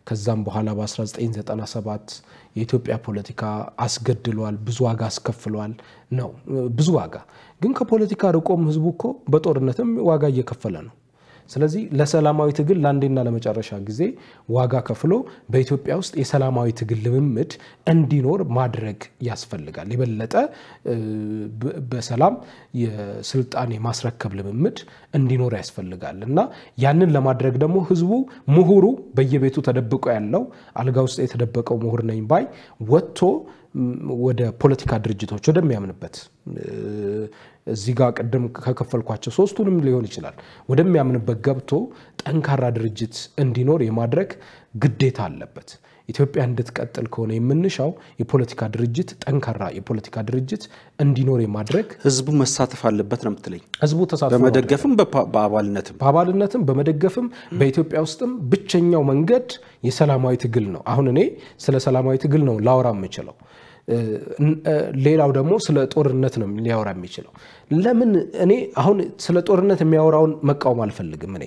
ከዛም በኋላ በ1997 የኢትዮጵያ ፖለቲካ አስገድሏል፣ ብዙ ዋጋ አስከፍሏል ነው ብዙ ዋጋ ግን ከፖለቲካ ርቆም ህዝቡ እኮ በጦርነትም ዋጋ እየከፈለ ነው። ስለዚህ ለሰላማዊ ትግል ለአንዴና ለመጨረሻ ጊዜ ዋጋ ከፍሎ በኢትዮጵያ ውስጥ የሰላማዊ ትግል ልምምድ እንዲኖር ማድረግ ያስፈልጋል። የበለጠ በሰላም የስልጣን የማስረከብ ልምምድ እንዲኖር ያስፈልጋል እና ያንን ለማድረግ ደግሞ ህዝቡ ምሁሩ በየቤቱ ተደብቆ ያለው አልጋ ውስጥ የተደበቀው ምሁር ነኝ ባይ ወጥቶ ወደ ፖለቲካ ድርጅቶች ወደሚያምንበት እዚህ ጋር ቅድም ከከፈልኳቸው ሶስቱንም ሊሆን ይችላል ወደሚያምንበት ገብቶ ጠንካራ ድርጅት እንዲኖር የማድረግ ግዴታ አለበት። ኢትዮጵያ እንድትቀጥል ከሆነ የምንሻው የፖለቲካ ድርጅት ጠንካራ የፖለቲካ ድርጅት እንዲኖር የማድረግ ህዝቡ መሳተፍ አለበት ነው የምትለኝ? ህዝቡ ተሳትፎ በመደገፍም በአባልነትም በአባልነትም በመደገፍም በኢትዮጵያ ውስጥም ብቸኛው መንገድ የሰላማዊ ትግል ነው። አሁን እኔ ስለ ሰላማዊ ትግል ነው ላወራ የምችለው። ሌላው ደግሞ ስለ ጦርነት ነው ሊያወራ የሚችለው። ለምን እኔ አሁን ስለ ጦርነት የሚያወራውን መቃወም አልፈልግም። እኔ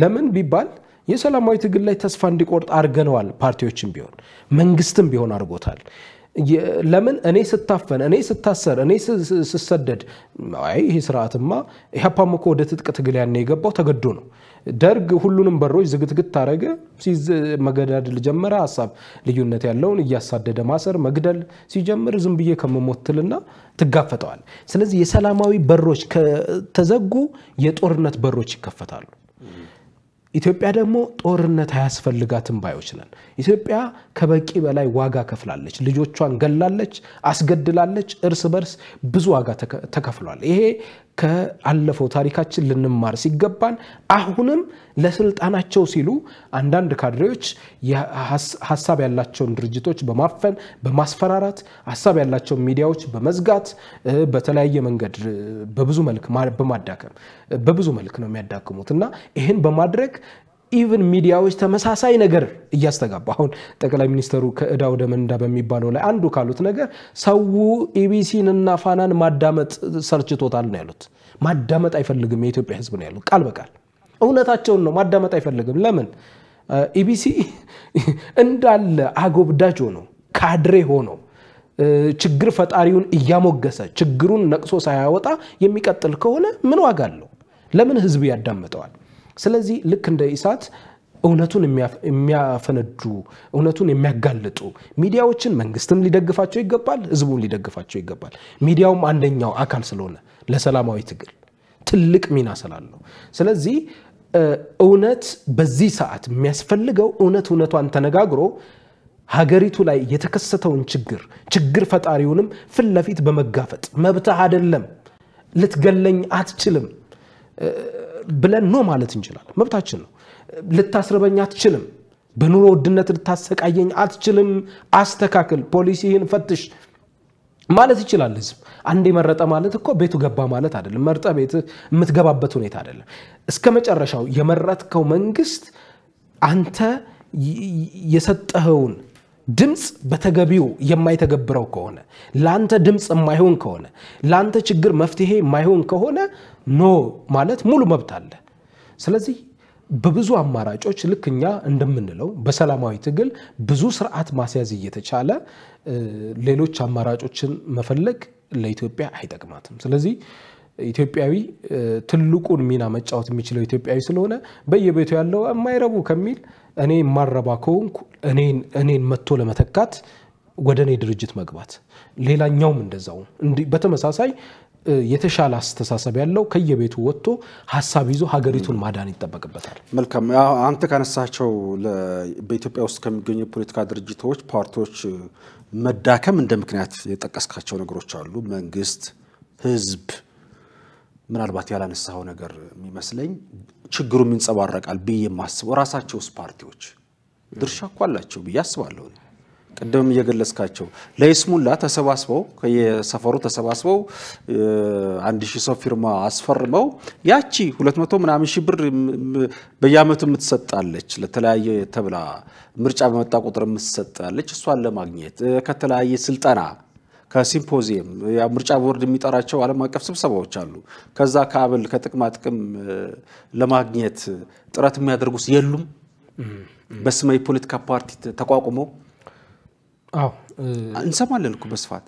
ለምን ቢባል የሰላማዊ ትግል ላይ ተስፋ እንዲቆርጥ አድርገነዋል። ፓርቲዎችም ቢሆን መንግስትም ቢሆን አድርጎታል። ለምን እኔ ስታፈን፣ እኔ ስታሰር፣ እኔ ስሰደድ፣ ይህ ይሄ ስርዓትማ ኢህአፓም እኮ ወደ ትጥቅ ትግል ያኔ የገባው ተገዶ ነው ደርግ ሁሉንም በሮች ዝግትግት አረገ። መገዳደል ጀመረ። ሀሳብ ልዩነት ያለውን እያሳደደ ማሰር፣ መግደል ሲጀምር ዝም ብዬ ከመሞትልና ትጋፈጠዋል። ስለዚህ የሰላማዊ በሮች ከተዘጉ የጦርነት በሮች ይከፈታሉ። ኢትዮጵያ ደግሞ ጦርነት አያስፈልጋትም ባዮች ነን። ኢትዮጵያ ከበቂ በላይ ዋጋ ከፍላለች፣ ልጆቿን ገላለች፣ አስገድላለች፣ እርስ በርስ ብዙ ዋጋ ተከፍሏል። ይሄ ከአለፈው ታሪካችን ልንማር ሲገባን አሁንም ለስልጣናቸው ሲሉ አንዳንድ ካድሬዎች ሀሳብ ያላቸውን ድርጅቶች በማፈን በማስፈራራት ሀሳብ ያላቸውን ሚዲያዎች በመዝጋት በተለያየ መንገድ በብዙ መልክ በማዳከም በብዙ መልክ ነው የሚያዳክሙት እና ይህን በማድረግ ኢቭን ሚዲያዎች ተመሳሳይ ነገር እያስተጋባ አሁን ጠቅላይ ሚኒስተሩ ከእዳ ወደ መንዳ በሚባለው ላይ አንዱ ካሉት ነገር ሰው ኢቢሲን እና ፋናን ማዳመጥ ሰልችቶታል ነው ያሉት። ማዳመጥ አይፈልግም የኢትዮጵያ ሕዝብ ነው ያሉት ቃል በቃል እውነታቸውን ነው። ማዳመጥ አይፈልግም። ለምን ኢቢሲ እንዳለ አጎብዳጅ ሆኖ ካድሬ ሆኖ ችግር ፈጣሪውን እያሞገሰ ችግሩን ነቅሶ ሳያወጣ የሚቀጥል ከሆነ ምን ዋጋ አለው? ለምን ህዝብ ያዳምጠዋል? ስለዚህ ልክ እንደ ኢሳት እውነቱን የሚያፈነዱ እውነቱን የሚያጋልጡ ሚዲያዎችን መንግስትም ሊደግፋቸው ይገባል፣ ህዝቡም ሊደግፋቸው ይገባል። ሚዲያውም አንደኛው አካል ስለሆነ ለሰላማዊ ትግል ትልቅ ሚና ስላለው ስለዚህ እውነት በዚህ ሰዓት የሚያስፈልገው እውነት እውነቷን ተነጋግሮ ሀገሪቱ ላይ የተከሰተውን ችግር ችግር ፈጣሪውንም ፊት ለፊት በመጋፈጥ መብትህ አደለም፣ ልትገለኝ አትችልም ብለን ኖ ማለት እንችላለን። መብታችን ነው። ልታስርበኝ አትችልም። በኑሮ ውድነት ልታሰቃየኝ አትችልም። አስተካክል፣ ፖሊሲህን ፈትሽ ማለት ይችላል ህዝብ። አንድ የመረጠ ማለት እኮ ቤቱ ገባ ማለት አይደለም። መርጠ ቤት የምትገባበት ሁኔታ አይደለም። እስከ መጨረሻው የመረጥከው መንግስት አንተ የሰጠኸውን ድምፅ በተገቢው የማይተገብረው ከሆነ ለአንተ ድምፅ የማይሆን ከሆነ ለአንተ ችግር መፍትሄ የማይሆን ከሆነ ኖ ማለት ሙሉ መብት አለ። ስለዚህ በብዙ አማራጮች ልክ እኛ እንደምንለው በሰላማዊ ትግል ብዙ ስርዓት ማስያዝ እየተቻለ ሌሎች አማራጮችን መፈለግ ለኢትዮጵያ አይጠቅማትም። ስለዚህ ኢትዮጵያዊ ትልቁን ሚና መጫወት የሚችለው ኢትዮጵያዊ ስለሆነ በየቤቱ ያለው የማይረቡ ከሚል እኔ የማረባ ከሆንኩ እኔን መጥቶ ለመተካት ወደ እኔ ድርጅት መግባት፣ ሌላኛውም እንደዛው በተመሳሳይ የተሻለ አስተሳሰብ ያለው ከየቤቱ ወጥቶ ሀሳብ ይዞ ሀገሪቱን ማዳን ይጠበቅበታል። መልካም። አንተ ካነሳቸው በኢትዮጵያ ውስጥ ከሚገኙ የፖለቲካ ድርጅቶች፣ ፓርቲዎች መዳከም እንደ ምክንያት የጠቀስካቸው ነገሮች አሉ። መንግስት፣ ህዝብ ምናልባት ያላነሳው ነገር የሚመስለኝ ችግሩም ይንጸባረቃል ብዬ የማስበው ራሳቸውስ ፓርቲዎች ድርሻ እኮ አላቸው ብዬ አስባለሁ። ቅድም እየገለጽካቸው ለይስሙላ ተሰባስበው ከየሰፈሩ ተሰባስበው አንድ ሺህ ሰው ፊርማ አስፈርመው ያቺ ሁለት መቶ ምናምን ሺህ ብር በየአመቱ የምትሰጣለች ለተለያየ ተብላ ምርጫ በመጣ ቁጥር የምትሰጣለች እሷን ለማግኘት ከተለያየ ስልጠና ከሲምፖዚየም ምርጫ ቦርድ የሚጠራቸው ዓለም አቀፍ ስብሰባዎች አሉ። ከዛ ከአበል ከጥቅማ ጥቅም ለማግኘት ጥረት የሚያደርጉስ የሉም? በስመ የፖለቲካ ፓርቲ ተቋቁመው እንሰማለን እኮ በስፋት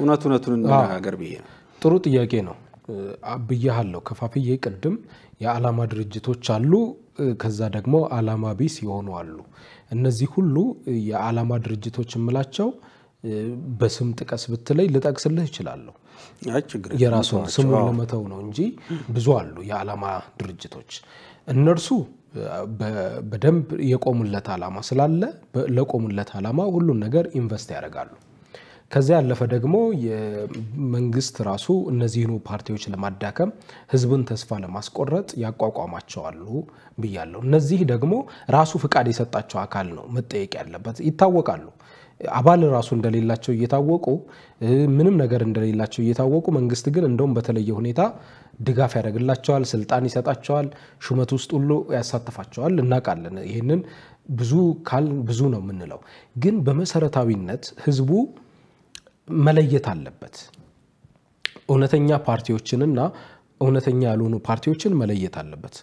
እውነት እውነቱን እንነጋገር ብዬ ነው። ጥሩ ጥያቄ ነው ብያሃለሁ። ከፋፍዬ ቅድም የዓላማ ድርጅቶች አሉ፣ ከዛ ደግሞ ዓላማ ቢስ የሆኑ አሉ። እነዚህ ሁሉ የዓላማ ድርጅቶች የምላቸው በስም ጥቀስ ብትለይ ልጠቅስልህ እችላለሁ። የራሱን ስሙን ለመተው ነው እንጂ ብዙ አሉ የዓላማ ድርጅቶች። እነርሱ በደንብ የቆሙለት ዓላማ ስላለ ለቆሙለት ዓላማ ሁሉን ነገር ኢንቨስት ያደርጋሉ። ከዚያ ያለፈ ደግሞ የመንግስት ራሱ እነዚህኑ ፓርቲዎች ለማዳከም ህዝብን ተስፋ ለማስቆረጥ ያቋቋማቸዋሉ ብያለሁ። እነዚህ ደግሞ ራሱ ፍቃድ የሰጣቸው አካል ነው መጠየቅ ያለበት ይታወቃሉ። አባል ራሱ እንደሌላቸው እየታወቁ ምንም ነገር እንደሌላቸው እየታወቁ መንግስት ግን እንደውም በተለየ ሁኔታ ድጋፍ ያደርግላቸዋል፣ ስልጣን ይሰጣቸዋል፣ ሹመት ውስጥ ሁሉ ያሳተፋቸዋል። እናውቃለን። ይህንን ብዙ ካል ብዙ ነው የምንለው። ግን በመሰረታዊነት ህዝቡ መለየት አለበት እውነተኛ ፓርቲዎችንና እውነተኛ ያልሆኑ ፓርቲዎችን መለየት አለበት።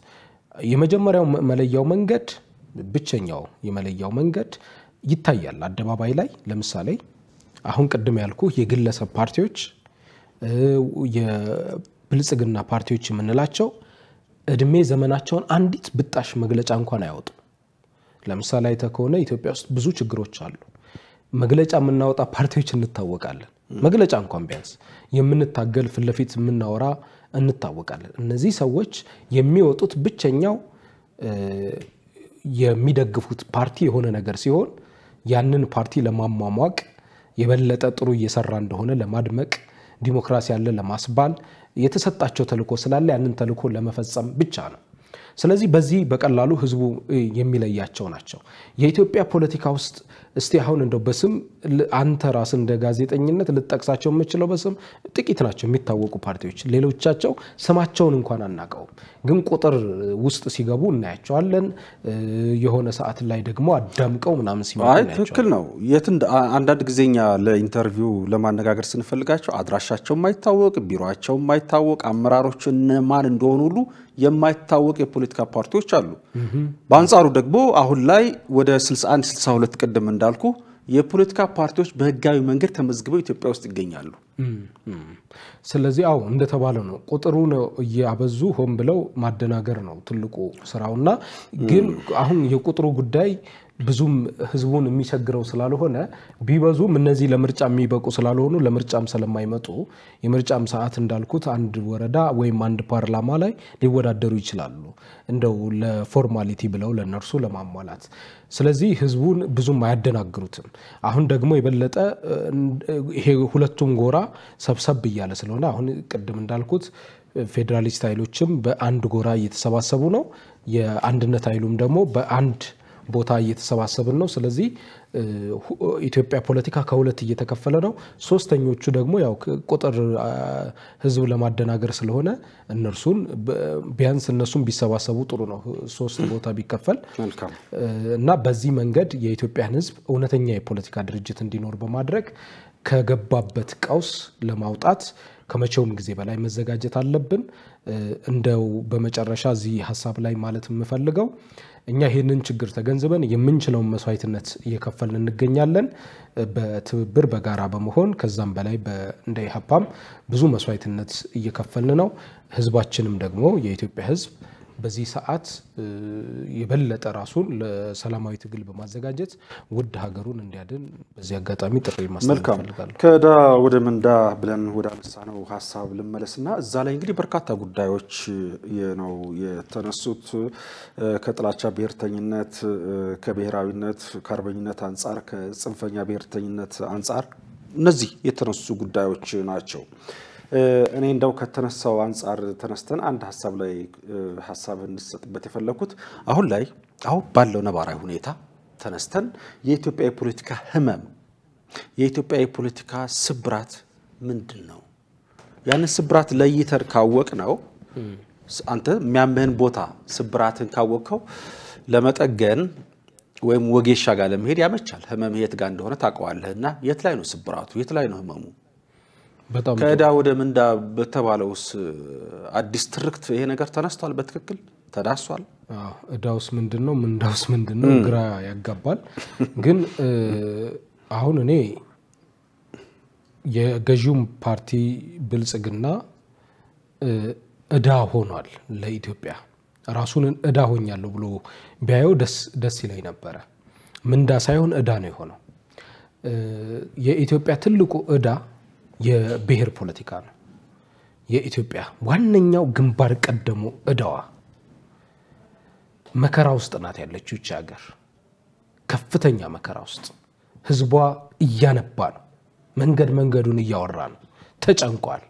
የመጀመሪያው መለያው መንገድ ብቸኛው የመለያው መንገድ ይታያል አደባባይ ላይ ለምሳሌ አሁን ቅድም ያልኩ የግለሰብ ፓርቲዎች የብልጽግና ፓርቲዎች የምንላቸው እድሜ ዘመናቸውን አንዲት ብጣሽ መግለጫ እንኳን አያወጡም። ለምሳሌ አይተ ከሆነ ኢትዮጵያ ውስጥ ብዙ ችግሮች አሉ። መግለጫ የምናወጣ ፓርቲዎች እንታወቃለን። መግለጫ እንኳን ቢያንስ የምንታገል ፊት ለፊት የምናወራ እንታወቃለን። እነዚህ ሰዎች የሚወጡት ብቸኛው የሚደግፉት ፓርቲ የሆነ ነገር ሲሆን ያንን ፓርቲ ለማሟሟቅ የበለጠ ጥሩ እየሰራ እንደሆነ ለማድመቅ ዲሞክራሲ ያለ ለማስባል የተሰጣቸው ተልእኮ ስላለ ያንን ተልእኮ ለመፈጸም ብቻ ነው። ስለዚህ በዚህ በቀላሉ ህዝቡ የሚለያቸው ናቸው። የኢትዮጵያ ፖለቲካ ውስጥ እስቲ አሁን እንደው በስም አንተ ራስ እንደ ጋዜጠኝነት ልጠቅሳቸው የምችለው በስም ጥቂት ናቸው የሚታወቁ ፓርቲዎች። ሌሎቻቸው ስማቸውን እንኳን አናቀውም፣ ግን ቁጥር ውስጥ ሲገቡ እናያቸዋለን። የሆነ ሰዓት ላይ ደግሞ አዳምቀው ምናምን ሲመ ትክክል ነው። የት አንዳንድ ጊዜኛ ለኢንተርቪው ለማነጋገር ስንፈልጋቸው አድራሻቸው ማይታወቅ ቢሮቸው ማይታወቅ አመራሮች እነማን እንደሆኑ ሁሉ የማይታወቅ የፖለቲካ ፓርቲዎች አሉ። በአንጻሩ ደግሞ አሁን ላይ ወደ 61 62 ቅድም እንዳልኩ የፖለቲካ ፓርቲዎች በህጋዊ መንገድ ተመዝግበው ኢትዮጵያ ውስጥ ይገኛሉ። ስለዚህ አዎ እንደተባለ ነው። ቁጥሩ ነው እያበዙ ሆን ብለው ማደናገር ነው ትልቁ ስራውና ግን አሁን የቁጥሩ ጉዳይ ብዙም ህዝቡን የሚቸግረው ስላልሆነ ቢበዙም እነዚህ ለምርጫ የሚበቁ ስላልሆኑ ለምርጫም ስለማይመጡ የምርጫም ሰዓት እንዳልኩት አንድ ወረዳ ወይም አንድ ፓርላማ ላይ ሊወዳደሩ ይችላሉ፣ እንደው ለፎርማሊቲ ብለው ለነርሱ ለማሟላት። ስለዚህ ህዝቡን ብዙም አያደናግሩትም። አሁን ደግሞ የበለጠ ይሄ ሁለቱም ጎራ ሰብሰብ እያለ ስለሆነ አሁን ቅድም እንዳልኩት ፌዴራሊስት ኃይሎችም በአንድ ጎራ እየተሰባሰቡ ነው። የአንድነት ኃይሉም ደግሞ በአንድ ቦታ እየተሰባሰብን ነው። ስለዚህ ኢትዮጵያ ፖለቲካ ከሁለት እየተከፈለ ነው። ሶስተኞቹ ደግሞ ያው ቁጥር ህዝብ ለማደናገር ስለሆነ እነርሱን ቢያንስ እነሱን ቢሰባሰቡ ጥሩ ነው፣ ሶስት ቦታ ቢከፈል እና በዚህ መንገድ የኢትዮጵያን ህዝብ እውነተኛ የፖለቲካ ድርጅት እንዲኖር በማድረግ ከገባበት ቀውስ ለማውጣት ከመቼውም ጊዜ በላይ መዘጋጀት አለብን። እንደው በመጨረሻ እዚህ ሀሳብ ላይ ማለት የምፈልገው እኛ ይህንን ችግር ተገንዝበን የምንችለውን መስዋዕትነት እየከፈልን እንገኛለን። በትብብር በጋራ በመሆን ከዛም በላይ እንደ ኢህአፓም ብዙ መስዋዕትነት እየከፈልን ነው። ህዝባችንም ደግሞ የኢትዮጵያ ህዝብ በዚህ ሰዓት የበለጠ ራሱን ለሰላማዊ ትግል በማዘጋጀት ውድ ሀገሩን እንዲያድን በዚህ አጋጣሚ ጥሪ ማስተላለፍ እፈልጋለሁ። ወደ ምንዳ ብለን ወደ ነው ሀሳብ ልመለስና እዛ ላይ እንግዲህ በርካታ ጉዳዮች ነው የተነሱት። ከጥላቻ ብሔርተኝነት፣ ከብሔራዊነት፣ ከአርበኝነት አንጻር፣ ከጽንፈኛ ብሔርተኝነት አንጻር እነዚህ የተነሱ ጉዳዮች ናቸው። እኔ እንደው ከተነሳው አንጻር ተነስተን አንድ ሀሳብ ላይ ሀሳብ እንሰጥበት የፈለግኩት አሁን ላይ አሁን ባለው ነባራዊ ሁኔታ ተነስተን የኢትዮጵያ የፖለቲካ ህመም የኢትዮጵያ የፖለቲካ ስብራት ምንድን ነው? ያንን ስብራት ለይተን ካወቅ ነው አንተ የሚያምህን ቦታ ስብራትን ካወቅከው ለመጠገን ወይም ወጌሻ ጋር ለመሄድ ያመቻል። ህመም የት ጋር እንደሆነ ታውቀዋለህ እና የት ላይ ነው ስብራቱ፣ የት ላይ ነው ህመሙ ከዕዳ ወደ ምንዳ በተባለውስ አዲስ ትርክት ይሄ ነገር ተነስቷል፣ በትክክል ተዳሷል። ዕዳውስ ምንድን ነው? ምንዳውስ ምንድን ነው? ግራ ያጋባል። ግን አሁን እኔ የገዢውም ፓርቲ ብልጽግና ዕዳ ሆኗል ለኢትዮጵያ። ራሱን ዕዳ ሆኛለሁ ብሎ ቢያየው ደስ ይለኝ ነበረ። ምንዳ ሳይሆን ዕዳ ነው የሆነው። የኢትዮጵያ ትልቁ ዕዳ የብሔር ፖለቲካ ነው። የኢትዮጵያ ዋነኛው ግንባር ቀደሙ እዳዋ መከራ ውስጥ ናት ያለችው ይቺ ሀገር፣ ከፍተኛ መከራ ውስጥ። ህዝቧ እያነባ ነው። መንገድ መንገዱን እያወራ ነው። ተጨንቋል፣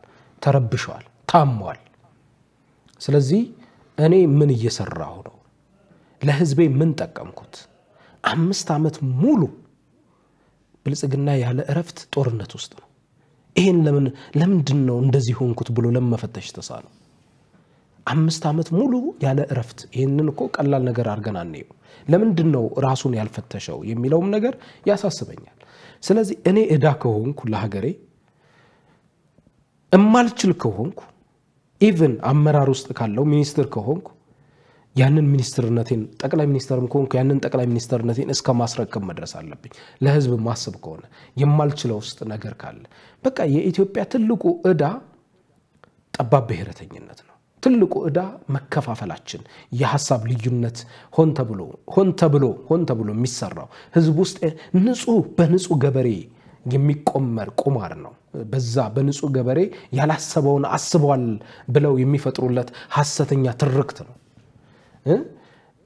ተረብሸዋል፣ ታሟል። ስለዚህ እኔ ምን እየሰራሁ ነው? ለህዝቤ ምን ጠቀምኩት? አምስት ዓመት ሙሉ ብልጽግና ያለ እረፍት ጦርነት ውስጥ ነው። ይሄን ለምን ለምንድን ነው እንደዚህ ሆንኩት ብሎ ለመፈተሽ ተሳነው። አምስት ዓመት ሙሉ ያለ እረፍት ይህንን እኮ ቀላል ነገር አድርገን አንየው። ለምንድን ነው ራሱን ያልፈተሸው የሚለውም ነገር ያሳስበኛል። ስለዚህ እኔ እዳ ከሆንኩ ለሀገሬ እማልችል ከሆንኩ ኢቭን አመራር ውስጥ ካለው ሚኒስትር ከሆንኩ ያንን ሚኒስትርነቴን ጠቅላይ ሚኒስተርም ከሆንኩ ያንን ጠቅላይ ሚኒስተርነቴን እስከ ማስረከብ መድረስ አለብኝ። ለህዝብ ማስብ ከሆነ የማልችለው ውስጥ ነገር ካለ በቃ የኢትዮጵያ ትልቁ እዳ ጠባብ ብሔረተኝነት ነው። ትልቁ እዳ መከፋፈላችን፣ የሀሳብ ልዩነት ሆን ተብሎ ሆን ተብሎ ሆን ተብሎ የሚሰራው ህዝብ ውስጥ ንጹህ በንጹህ ገበሬ የሚቆመር ቁማር ነው። በዛ በንጹህ ገበሬ ያላሰበውን አስበዋል ብለው የሚፈጥሩለት ሀሰተኛ ትርክት ነው።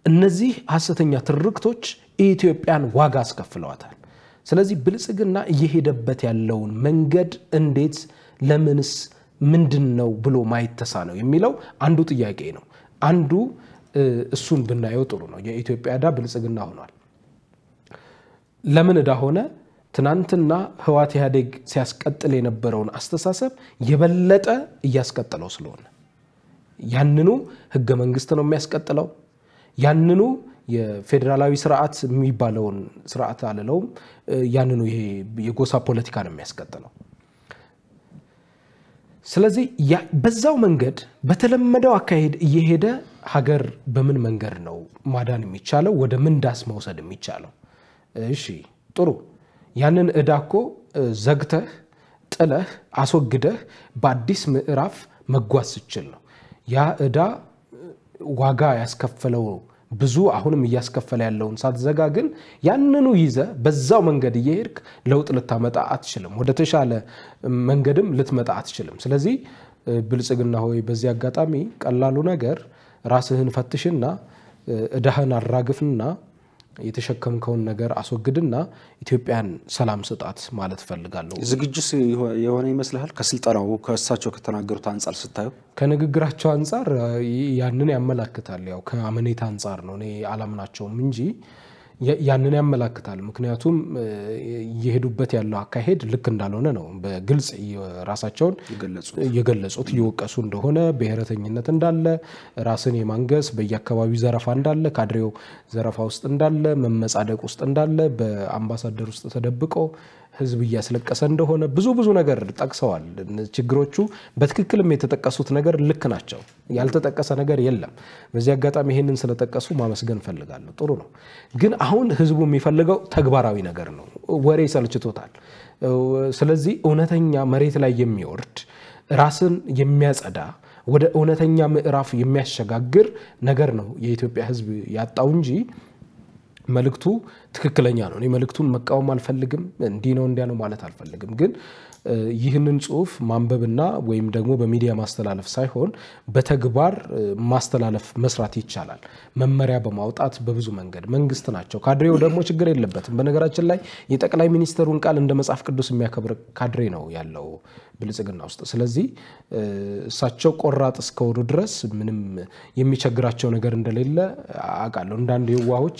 እነዚህ ሀሰተኛ ትርክቶች ኢትዮጵያን ዋጋ አስከፍለዋታል። ስለዚህ ብልጽግና እየሄደበት ያለውን መንገድ እንዴት፣ ለምንስ፣ ምንድን ነው ብሎ ማይተሳ ነው የሚለው አንዱ ጥያቄ ነው። አንዱ እሱን ብናየው ጥሩ ነው። የኢትዮጵያ ዕዳ ብልጽግና ሆኗል። ለምን ዕዳ ሆነ? ትናንትና ህዋት ኢህአዴግ ሲያስቀጥል የነበረውን አስተሳሰብ የበለጠ እያስቀጠለው ስለሆነ ያንኑ ህገ መንግስት ነው የሚያስቀጥለው ያንኑ የፌዴራላዊ ስርዓት የሚባለውን ስርዓት አልለውም ያንኑ ይሄ የጎሳ ፖለቲካ ነው የሚያስቀጥለው። ስለዚህ በዛው መንገድ በተለመደው አካሄድ እየሄደ ሀገር በምን መንገድ ነው ማዳን የሚቻለው? ወደ ምን ዳስ መውሰድ የሚቻለው? እሺ ጥሩ። ያንን እዳ እኮ ዘግተህ ጥለህ አስወግደህ በአዲስ ምዕራፍ መጓዝ ስችል ነው። ያ እዳ ዋጋ ያስከፈለው ብዙ አሁንም እያስከፈለ ያለውን ሳትዘጋ ግን ያንኑ ይዘ በዛው መንገድ እየሄድክ ለውጥ ልታመጣ አትችልም። ወደ ተሻለ መንገድም ልትመጣ አትችልም። ስለዚህ ብልጽግና ሆይ በዚህ አጋጣሚ ቀላሉ ነገር ራስህን ፈትሽና እዳህን አራግፍና የተሸከምከውን ነገር አስወግድና ኢትዮጵያን ሰላም ስጣት ማለት እፈልጋለሁ። ዝግጅት የሆነ ይመስልሃል? ከስልጠናው ከእሳቸው ከተናገሩት አንጻር ስታዩ ከንግግራቸው አንጻር ያንን ያመላክታል። ያው ከአመኔታ አንጻር ነው እኔ አላምናቸውም እንጂ ያንን ያመላክታል። ምክንያቱም እየሄዱበት ያለው አካሄድ ልክ እንዳልሆነ ነው በግልጽ ራሳቸውን የገለጹት። እየወቀሱ እንደሆነ ብሔረተኝነት እንዳለ፣ ራስን የማንገስ በየአካባቢው ዘረፋ እንዳለ፣ ካድሬው ዘረፋ ውስጥ እንዳለ፣ መመጻደቅ ውስጥ እንዳለ፣ በአምባሳደር ውስጥ ተደብቆ ህዝብ እያስለቀሰ እንደሆነ ብዙ ብዙ ነገር ጠቅሰዋል። ችግሮቹ በትክክልም የተጠቀሱት ነገር ልክ ናቸው። ያልተጠቀሰ ነገር የለም። በዚህ አጋጣሚ ይህንን ስለጠቀሱ ማመስገን ፈልጋለሁ። ጥሩ ነው። ግን አሁን ህዝቡ የሚፈልገው ተግባራዊ ነገር ነው። ወሬ ሰልችቶታል። ስለዚህ እውነተኛ መሬት ላይ የሚወርድ ራስን የሚያጸዳ ወደ እውነተኛ ምዕራፍ የሚያሸጋግር ነገር ነው የኢትዮጵያ ህዝብ ያጣው እንጂ መልእክቱ ትክክለኛ ነው። እኔ መልእክቱን መቃወም አልፈልግም። እንዲህ ነው እንዲያ ነው ማለት አልፈልግም። ግን ይህንን ጽሁፍ ማንበብና ወይም ደግሞ በሚዲያ ማስተላለፍ ሳይሆን በተግባር ማስተላለፍ መስራት ይቻላል። መመሪያ በማውጣት በብዙ መንገድ መንግስት ናቸው። ካድሬው ደግሞ ችግር የለበትም። በነገራችን ላይ የጠቅላይ ሚኒስትሩን ቃል እንደ መጽሐፍ ቅዱስ የሚያከብር ካድሬ ነው ያለው ብልጽግና ውስጥ። ስለዚህ እሳቸው ቆራጥ እስከሆኑ ድረስ ምንም የሚቸግራቸው ነገር እንደሌለ አውቃለሁ። እንዳንድ የዋሆች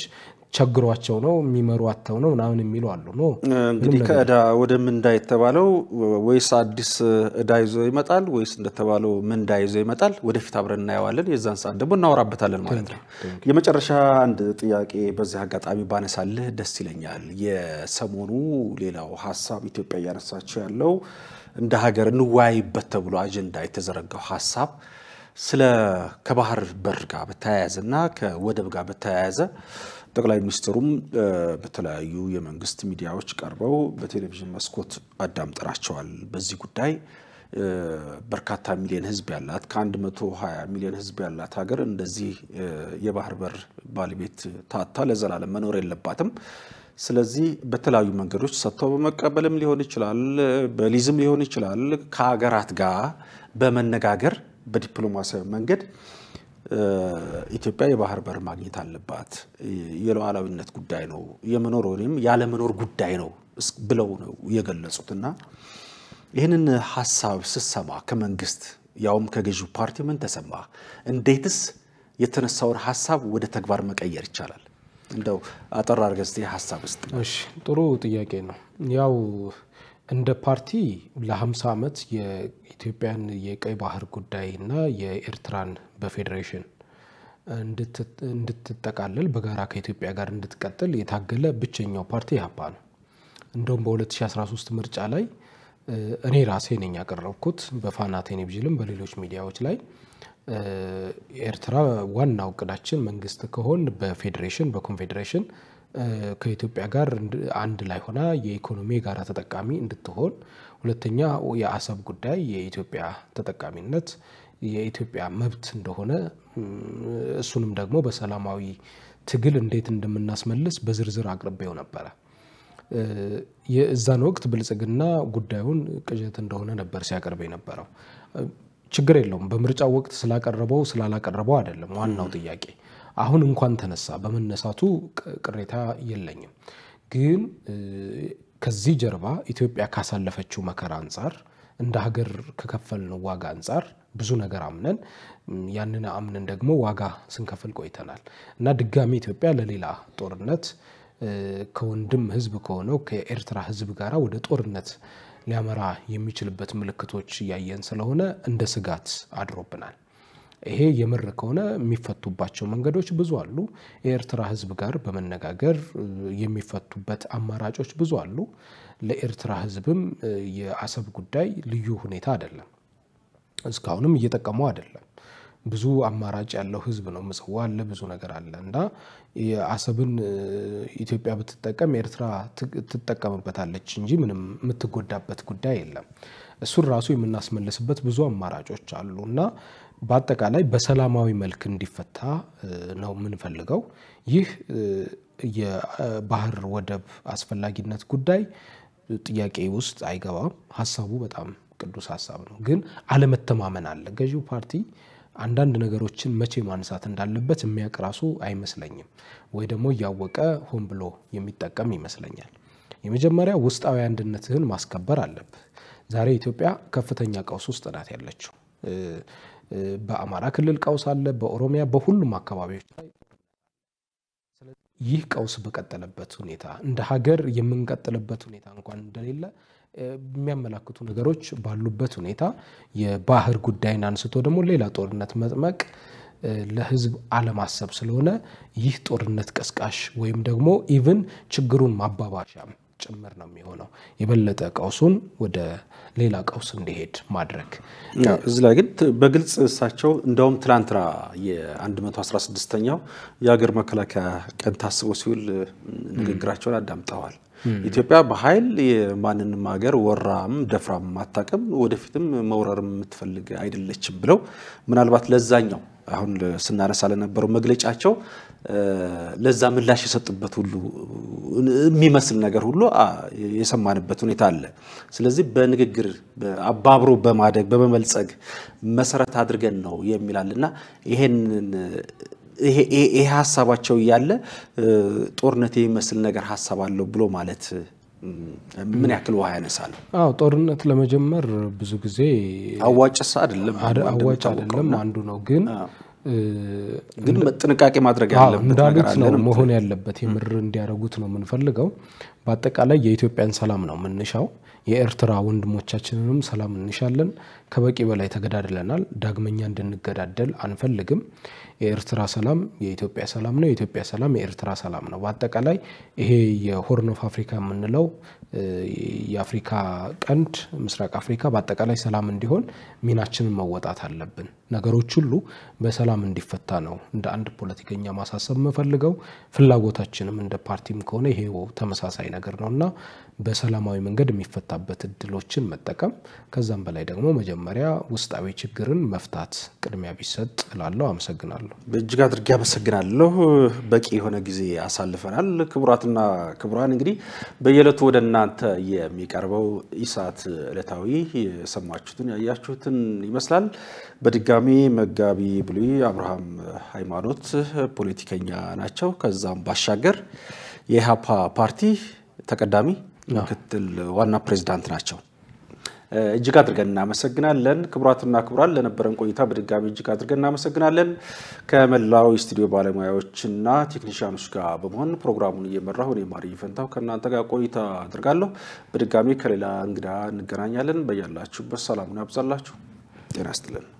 ቸግሯቸው ነው የሚመሩ ነው ምናምን የሚሉ አሉ። እንግዲህ ከእዳ ወደ ምንዳ የተባለው ወይስ አዲስ እዳ ይዞ ይመጣል ወይስ እንደተባለው ምንዳ ይዞ ይመጣል? ወደፊት አብረን እናየዋለን። የዛን ሰዓት ደግሞ እናወራበታለን ማለት ነው። የመጨረሻ አንድ ጥያቄ በዚህ አጋጣሚ ባነሳልህ ደስ ይለኛል። የሰሞኑ ሌላው ሀሳብ ኢትዮጵያ እያነሳቸው ያለው እንደ ሀገር እንወያይበት ተብሎ አጀንዳ የተዘረጋው ሀሳብ ስለ ከባህር በር ጋር በተያያዘ እና ከወደብ ጋር በተያያዘ ጠቅላይ ሚኒስትሩም በተለያዩ የመንግስት ሚዲያዎች ቀርበው በቴሌቪዥን መስኮት አዳምጠናቸዋል። በዚህ ጉዳይ በርካታ ሚሊዮን ህዝብ ያላት ከ120 ሚሊዮን ህዝብ ያላት ሀገር እንደዚህ የባህር በር ባለቤት ታታ ለዘላለም መኖር የለባትም። ስለዚህ በተለያዩ መንገዶች ሰጥተው በመቀበልም ሊሆን ይችላል፣ በሊዝም ሊሆን ይችላል፣ ከሀገራት ጋር በመነጋገር በዲፕሎማሲያዊ መንገድ ኢትዮጵያ የባህር በር ማግኘት አለባት፣ የሉዓላዊነት ጉዳይ ነው፣ የመኖር ወይም ያለመኖር ጉዳይ ነው ብለው ነው የገለጹት። እና ይህንን ሀሳብ ስሰማ ከመንግስት ያውም ከገዢው ፓርቲ ምን ተሰማ? እንዴትስ የተነሳውን ሀሳብ ወደ ተግባር መቀየር ይቻላል? እንደው አጠር አድርገህ ሀሳብ ውስጥ። እሺ ጥሩ ጥያቄ ነው ያው እንደ ፓርቲ ለ50 ዓመት የኢትዮጵያን የቀይ ባህር ጉዳይ እና የኤርትራን በፌዴሬሽን እንድትጠቃለል በጋራ ከኢትዮጵያ ጋር እንድትቀጥል የታገለ ብቸኛው ፓርቲ ኢህአፓ ነው። እንደውም በ2013 ምርጫ ላይ እኔ ራሴ ነኝ ያቀረብኩት በፋና ቴሌቪዥንም በሌሎች ሚዲያዎች ላይ ኤርትራ ዋና እቅዳችን መንግስት ከሆን በፌዴሬሽን በኮንፌዴሬሽን ከኢትዮጵያ ጋር አንድ ላይ ሆና የኢኮኖሚ የጋራ ተጠቃሚ እንድትሆን፣ ሁለተኛ የአሰብ ጉዳይ የኢትዮጵያ ተጠቃሚነት የኢትዮጵያ መብት እንደሆነ እሱንም ደግሞ በሰላማዊ ትግል እንዴት እንደምናስመልስ በዝርዝር አቅርቤው ነበረ። የእዛን ወቅት ብልጽግና ጉዳዩን ቅዠት እንደሆነ ነበር ሲያቀርብ የነበረው። ችግር የለውም። በምርጫው ወቅት ስላቀረበው ስላላቀረበው አይደለም ዋናው ጥያቄ አሁን እንኳን ተነሳ በመነሳቱ ቅሬታ የለኝም። ግን ከዚህ ጀርባ ኢትዮጵያ ካሳለፈችው መከራ አንጻር እንደ ሀገር ከከፈልነው ዋጋ አንጻር ብዙ ነገር አምነን ያንን አምነን ደግሞ ዋጋ ስንከፍል ቆይተናል እና ድጋሚ ኢትዮጵያ ለሌላ ጦርነት ከወንድም ሕዝብ ከሆነው ከኤርትራ ሕዝብ ጋር ወደ ጦርነት ሊያመራ የሚችልበት ምልክቶች እያየን ስለሆነ እንደ ስጋት አድሮብናል። ይሄ የምር ከሆነ የሚፈቱባቸው መንገዶች ብዙ አሉ። የኤርትራ ህዝብ ጋር በመነጋገር የሚፈቱበት አማራጮች ብዙ አሉ። ለኤርትራ ህዝብም የአሰብ ጉዳይ ልዩ ሁኔታ አይደለም። እስካሁንም እየጠቀመው አይደለም። ብዙ አማራጭ ያለው ህዝብ ነው። ምጽዋ አለ፣ ብዙ ነገር አለ እና አሰብን ኢትዮጵያ ብትጠቀም ኤርትራ ትጠቀምበታለች እንጂ ምንም የምትጎዳበት ጉዳይ የለም። እሱን ራሱ የምናስመልስበት ብዙ አማራጮች አሉ እና በአጠቃላይ በሰላማዊ መልክ እንዲፈታ ነው የምንፈልገው። ይህ የባህር ወደብ አስፈላጊነት ጉዳይ ጥያቄ ውስጥ አይገባም። ሀሳቡ በጣም ቅዱስ ሀሳብ ነው፣ ግን አለመተማመን አለ። ገዢው ፓርቲ አንዳንድ ነገሮችን መቼ ማንሳት እንዳለበት የሚያውቅ ራሱ አይመስለኝም፣ ወይ ደግሞ እያወቀ ሆን ብሎ የሚጠቀም ይመስለኛል። የመጀመሪያ ውስጣዊ አንድነትህን ማስከበር አለብህ። ዛሬ ኢትዮጵያ ከፍተኛ ቀውስ ውስጥ ናት ያለችው። በአማራ ክልል ቀውስ አለ፣ በኦሮሚያ በሁሉም አካባቢዎች ላይ ይህ ቀውስ በቀጠለበት ሁኔታ እንደ ሀገር የምንቀጥልበት ሁኔታ እንኳን እንደሌለ የሚያመላክቱ ነገሮች ባሉበት ሁኔታ የባህር ጉዳይን አንስቶ ደግሞ ሌላ ጦርነት መጥመቅ ለህዝብ አለማሰብ ስለሆነ ይህ ጦርነት ቀስቃሽ ወይም ደግሞ ኢቭን ችግሩን ማባባሻም ጭምር ነው የሚሆነው የበለጠ ቀውሱን ወደ ሌላ ቀውስ እንዲሄድ ማድረግ። እዚህ ላይ ግን በግልጽ እሳቸው እንደውም ትላንትና የ116ኛው የሀገር መከላከያ ቀን ታስቦ ሲውል ንግግራቸውን አዳምጠዋል። ኢትዮጵያ በኃይል የማንንም ሀገር ወራም ደፍራም አታውቅም፣ ወደፊትም መውረርም የምትፈልግ አይደለችም ብለው ምናልባት ለዛኛው አሁን ስናነሳ ለነበረው መግለጫቸው ለዛ ምላሽ የሰጡበት ሁሉ የሚመስል ነገር ሁሉ የሰማንበት ሁኔታ አለ። ስለዚህ በንግግር አባብሮ በማደግ በመመልጸግ መሰረት አድርገን ነው የሚላል እና ይሄንን ይሄ ሀሳባቸው እያለ ጦርነት የሚመስል ነገር ሀሳብ አለው ብሎ ማለት ምን ያክል ውሃ ያነሳል? አዎ ጦርነት ለመጀመር ብዙ ጊዜ አዋጭስ አይደለም፣ አዋጭ አይደለም አንዱ ነው። ግን ግን ጥንቃቄ ማድረግ ያለበት እንዳሉት ነው መሆን ያለበት። የምር እንዲያደርጉት ነው የምንፈልገው። በአጠቃላይ የኢትዮጵያን ሰላም ነው የምንሻው። የኤርትራ ወንድሞቻችንንም ሰላም እንሻለን። ከበቂ በላይ ተገዳድለናል። ዳግመኛ እንድንገዳደል አንፈልግም። የኤርትራ ሰላም የኢትዮጵያ ሰላም ነው፣ የኢትዮጵያ ሰላም የኤርትራ ሰላም ነው። በአጠቃላይ ይሄ የሆርን ኦፍ አፍሪካ የምንለው የአፍሪካ ቀንድ ምስራቅ አፍሪካ በአጠቃላይ ሰላም እንዲሆን ሚናችንን መወጣት አለብን። ነገሮች ሁሉ በሰላም እንዲፈታ ነው እንደ አንድ ፖለቲከኛ ማሳሰብ የምፈልገው። ፍላጎታችንም እንደ ፓርቲም ከሆነ ይሄ ተመሳሳይ ነገር ነው እና በሰላማዊ መንገድ የሚፈታበት እድሎችን መጠቀም ከዛም በላይ ደግሞ መጀመሪያ ውስጣዊ ችግርን መፍታት ቅድሚያ ቢሰጥ እላለሁ። አመሰግናለሁ። እጅግ አድርጌ አመሰግናለሁ። በቂ የሆነ ጊዜ አሳልፈናል። ክቡራትና ክቡራን እንግዲህ በየዕለቱ ወደ እናንተ የሚቀርበው ኢሳት ዕለታዊ የሰማችሁትን ያያችሁትን ይመስላል። በድጋሚ መጋቢ ብሉይ አብርሃም ሃይማኖት ፖለቲከኛ ናቸው። ከዛም ባሻገር የኢሃፓ ፓርቲ ተቀዳሚ ምክትል ዋና ፕሬዚዳንት ናቸው። እጅግ አድርገን እናመሰግናለን። ክቡራትና ክቡራን ለነበረን ቆይታ በድጋሚ እጅግ አድርገን እናመሰግናለን። ከመላው የስቱዲዮ ባለሙያዎችና ቴክኒሽያኖች ጋር በመሆን ፕሮግራሙን እየመራሁ እኔ ማሪ ፈንታው ከእናንተ ጋር ቆይታ አድርጋለሁ። በድጋሚ ከሌላ እንግዳ እንገናኛለን። በያላችሁበት ሰላሙን ያብዛላችሁ። ጤና ይስጥልን።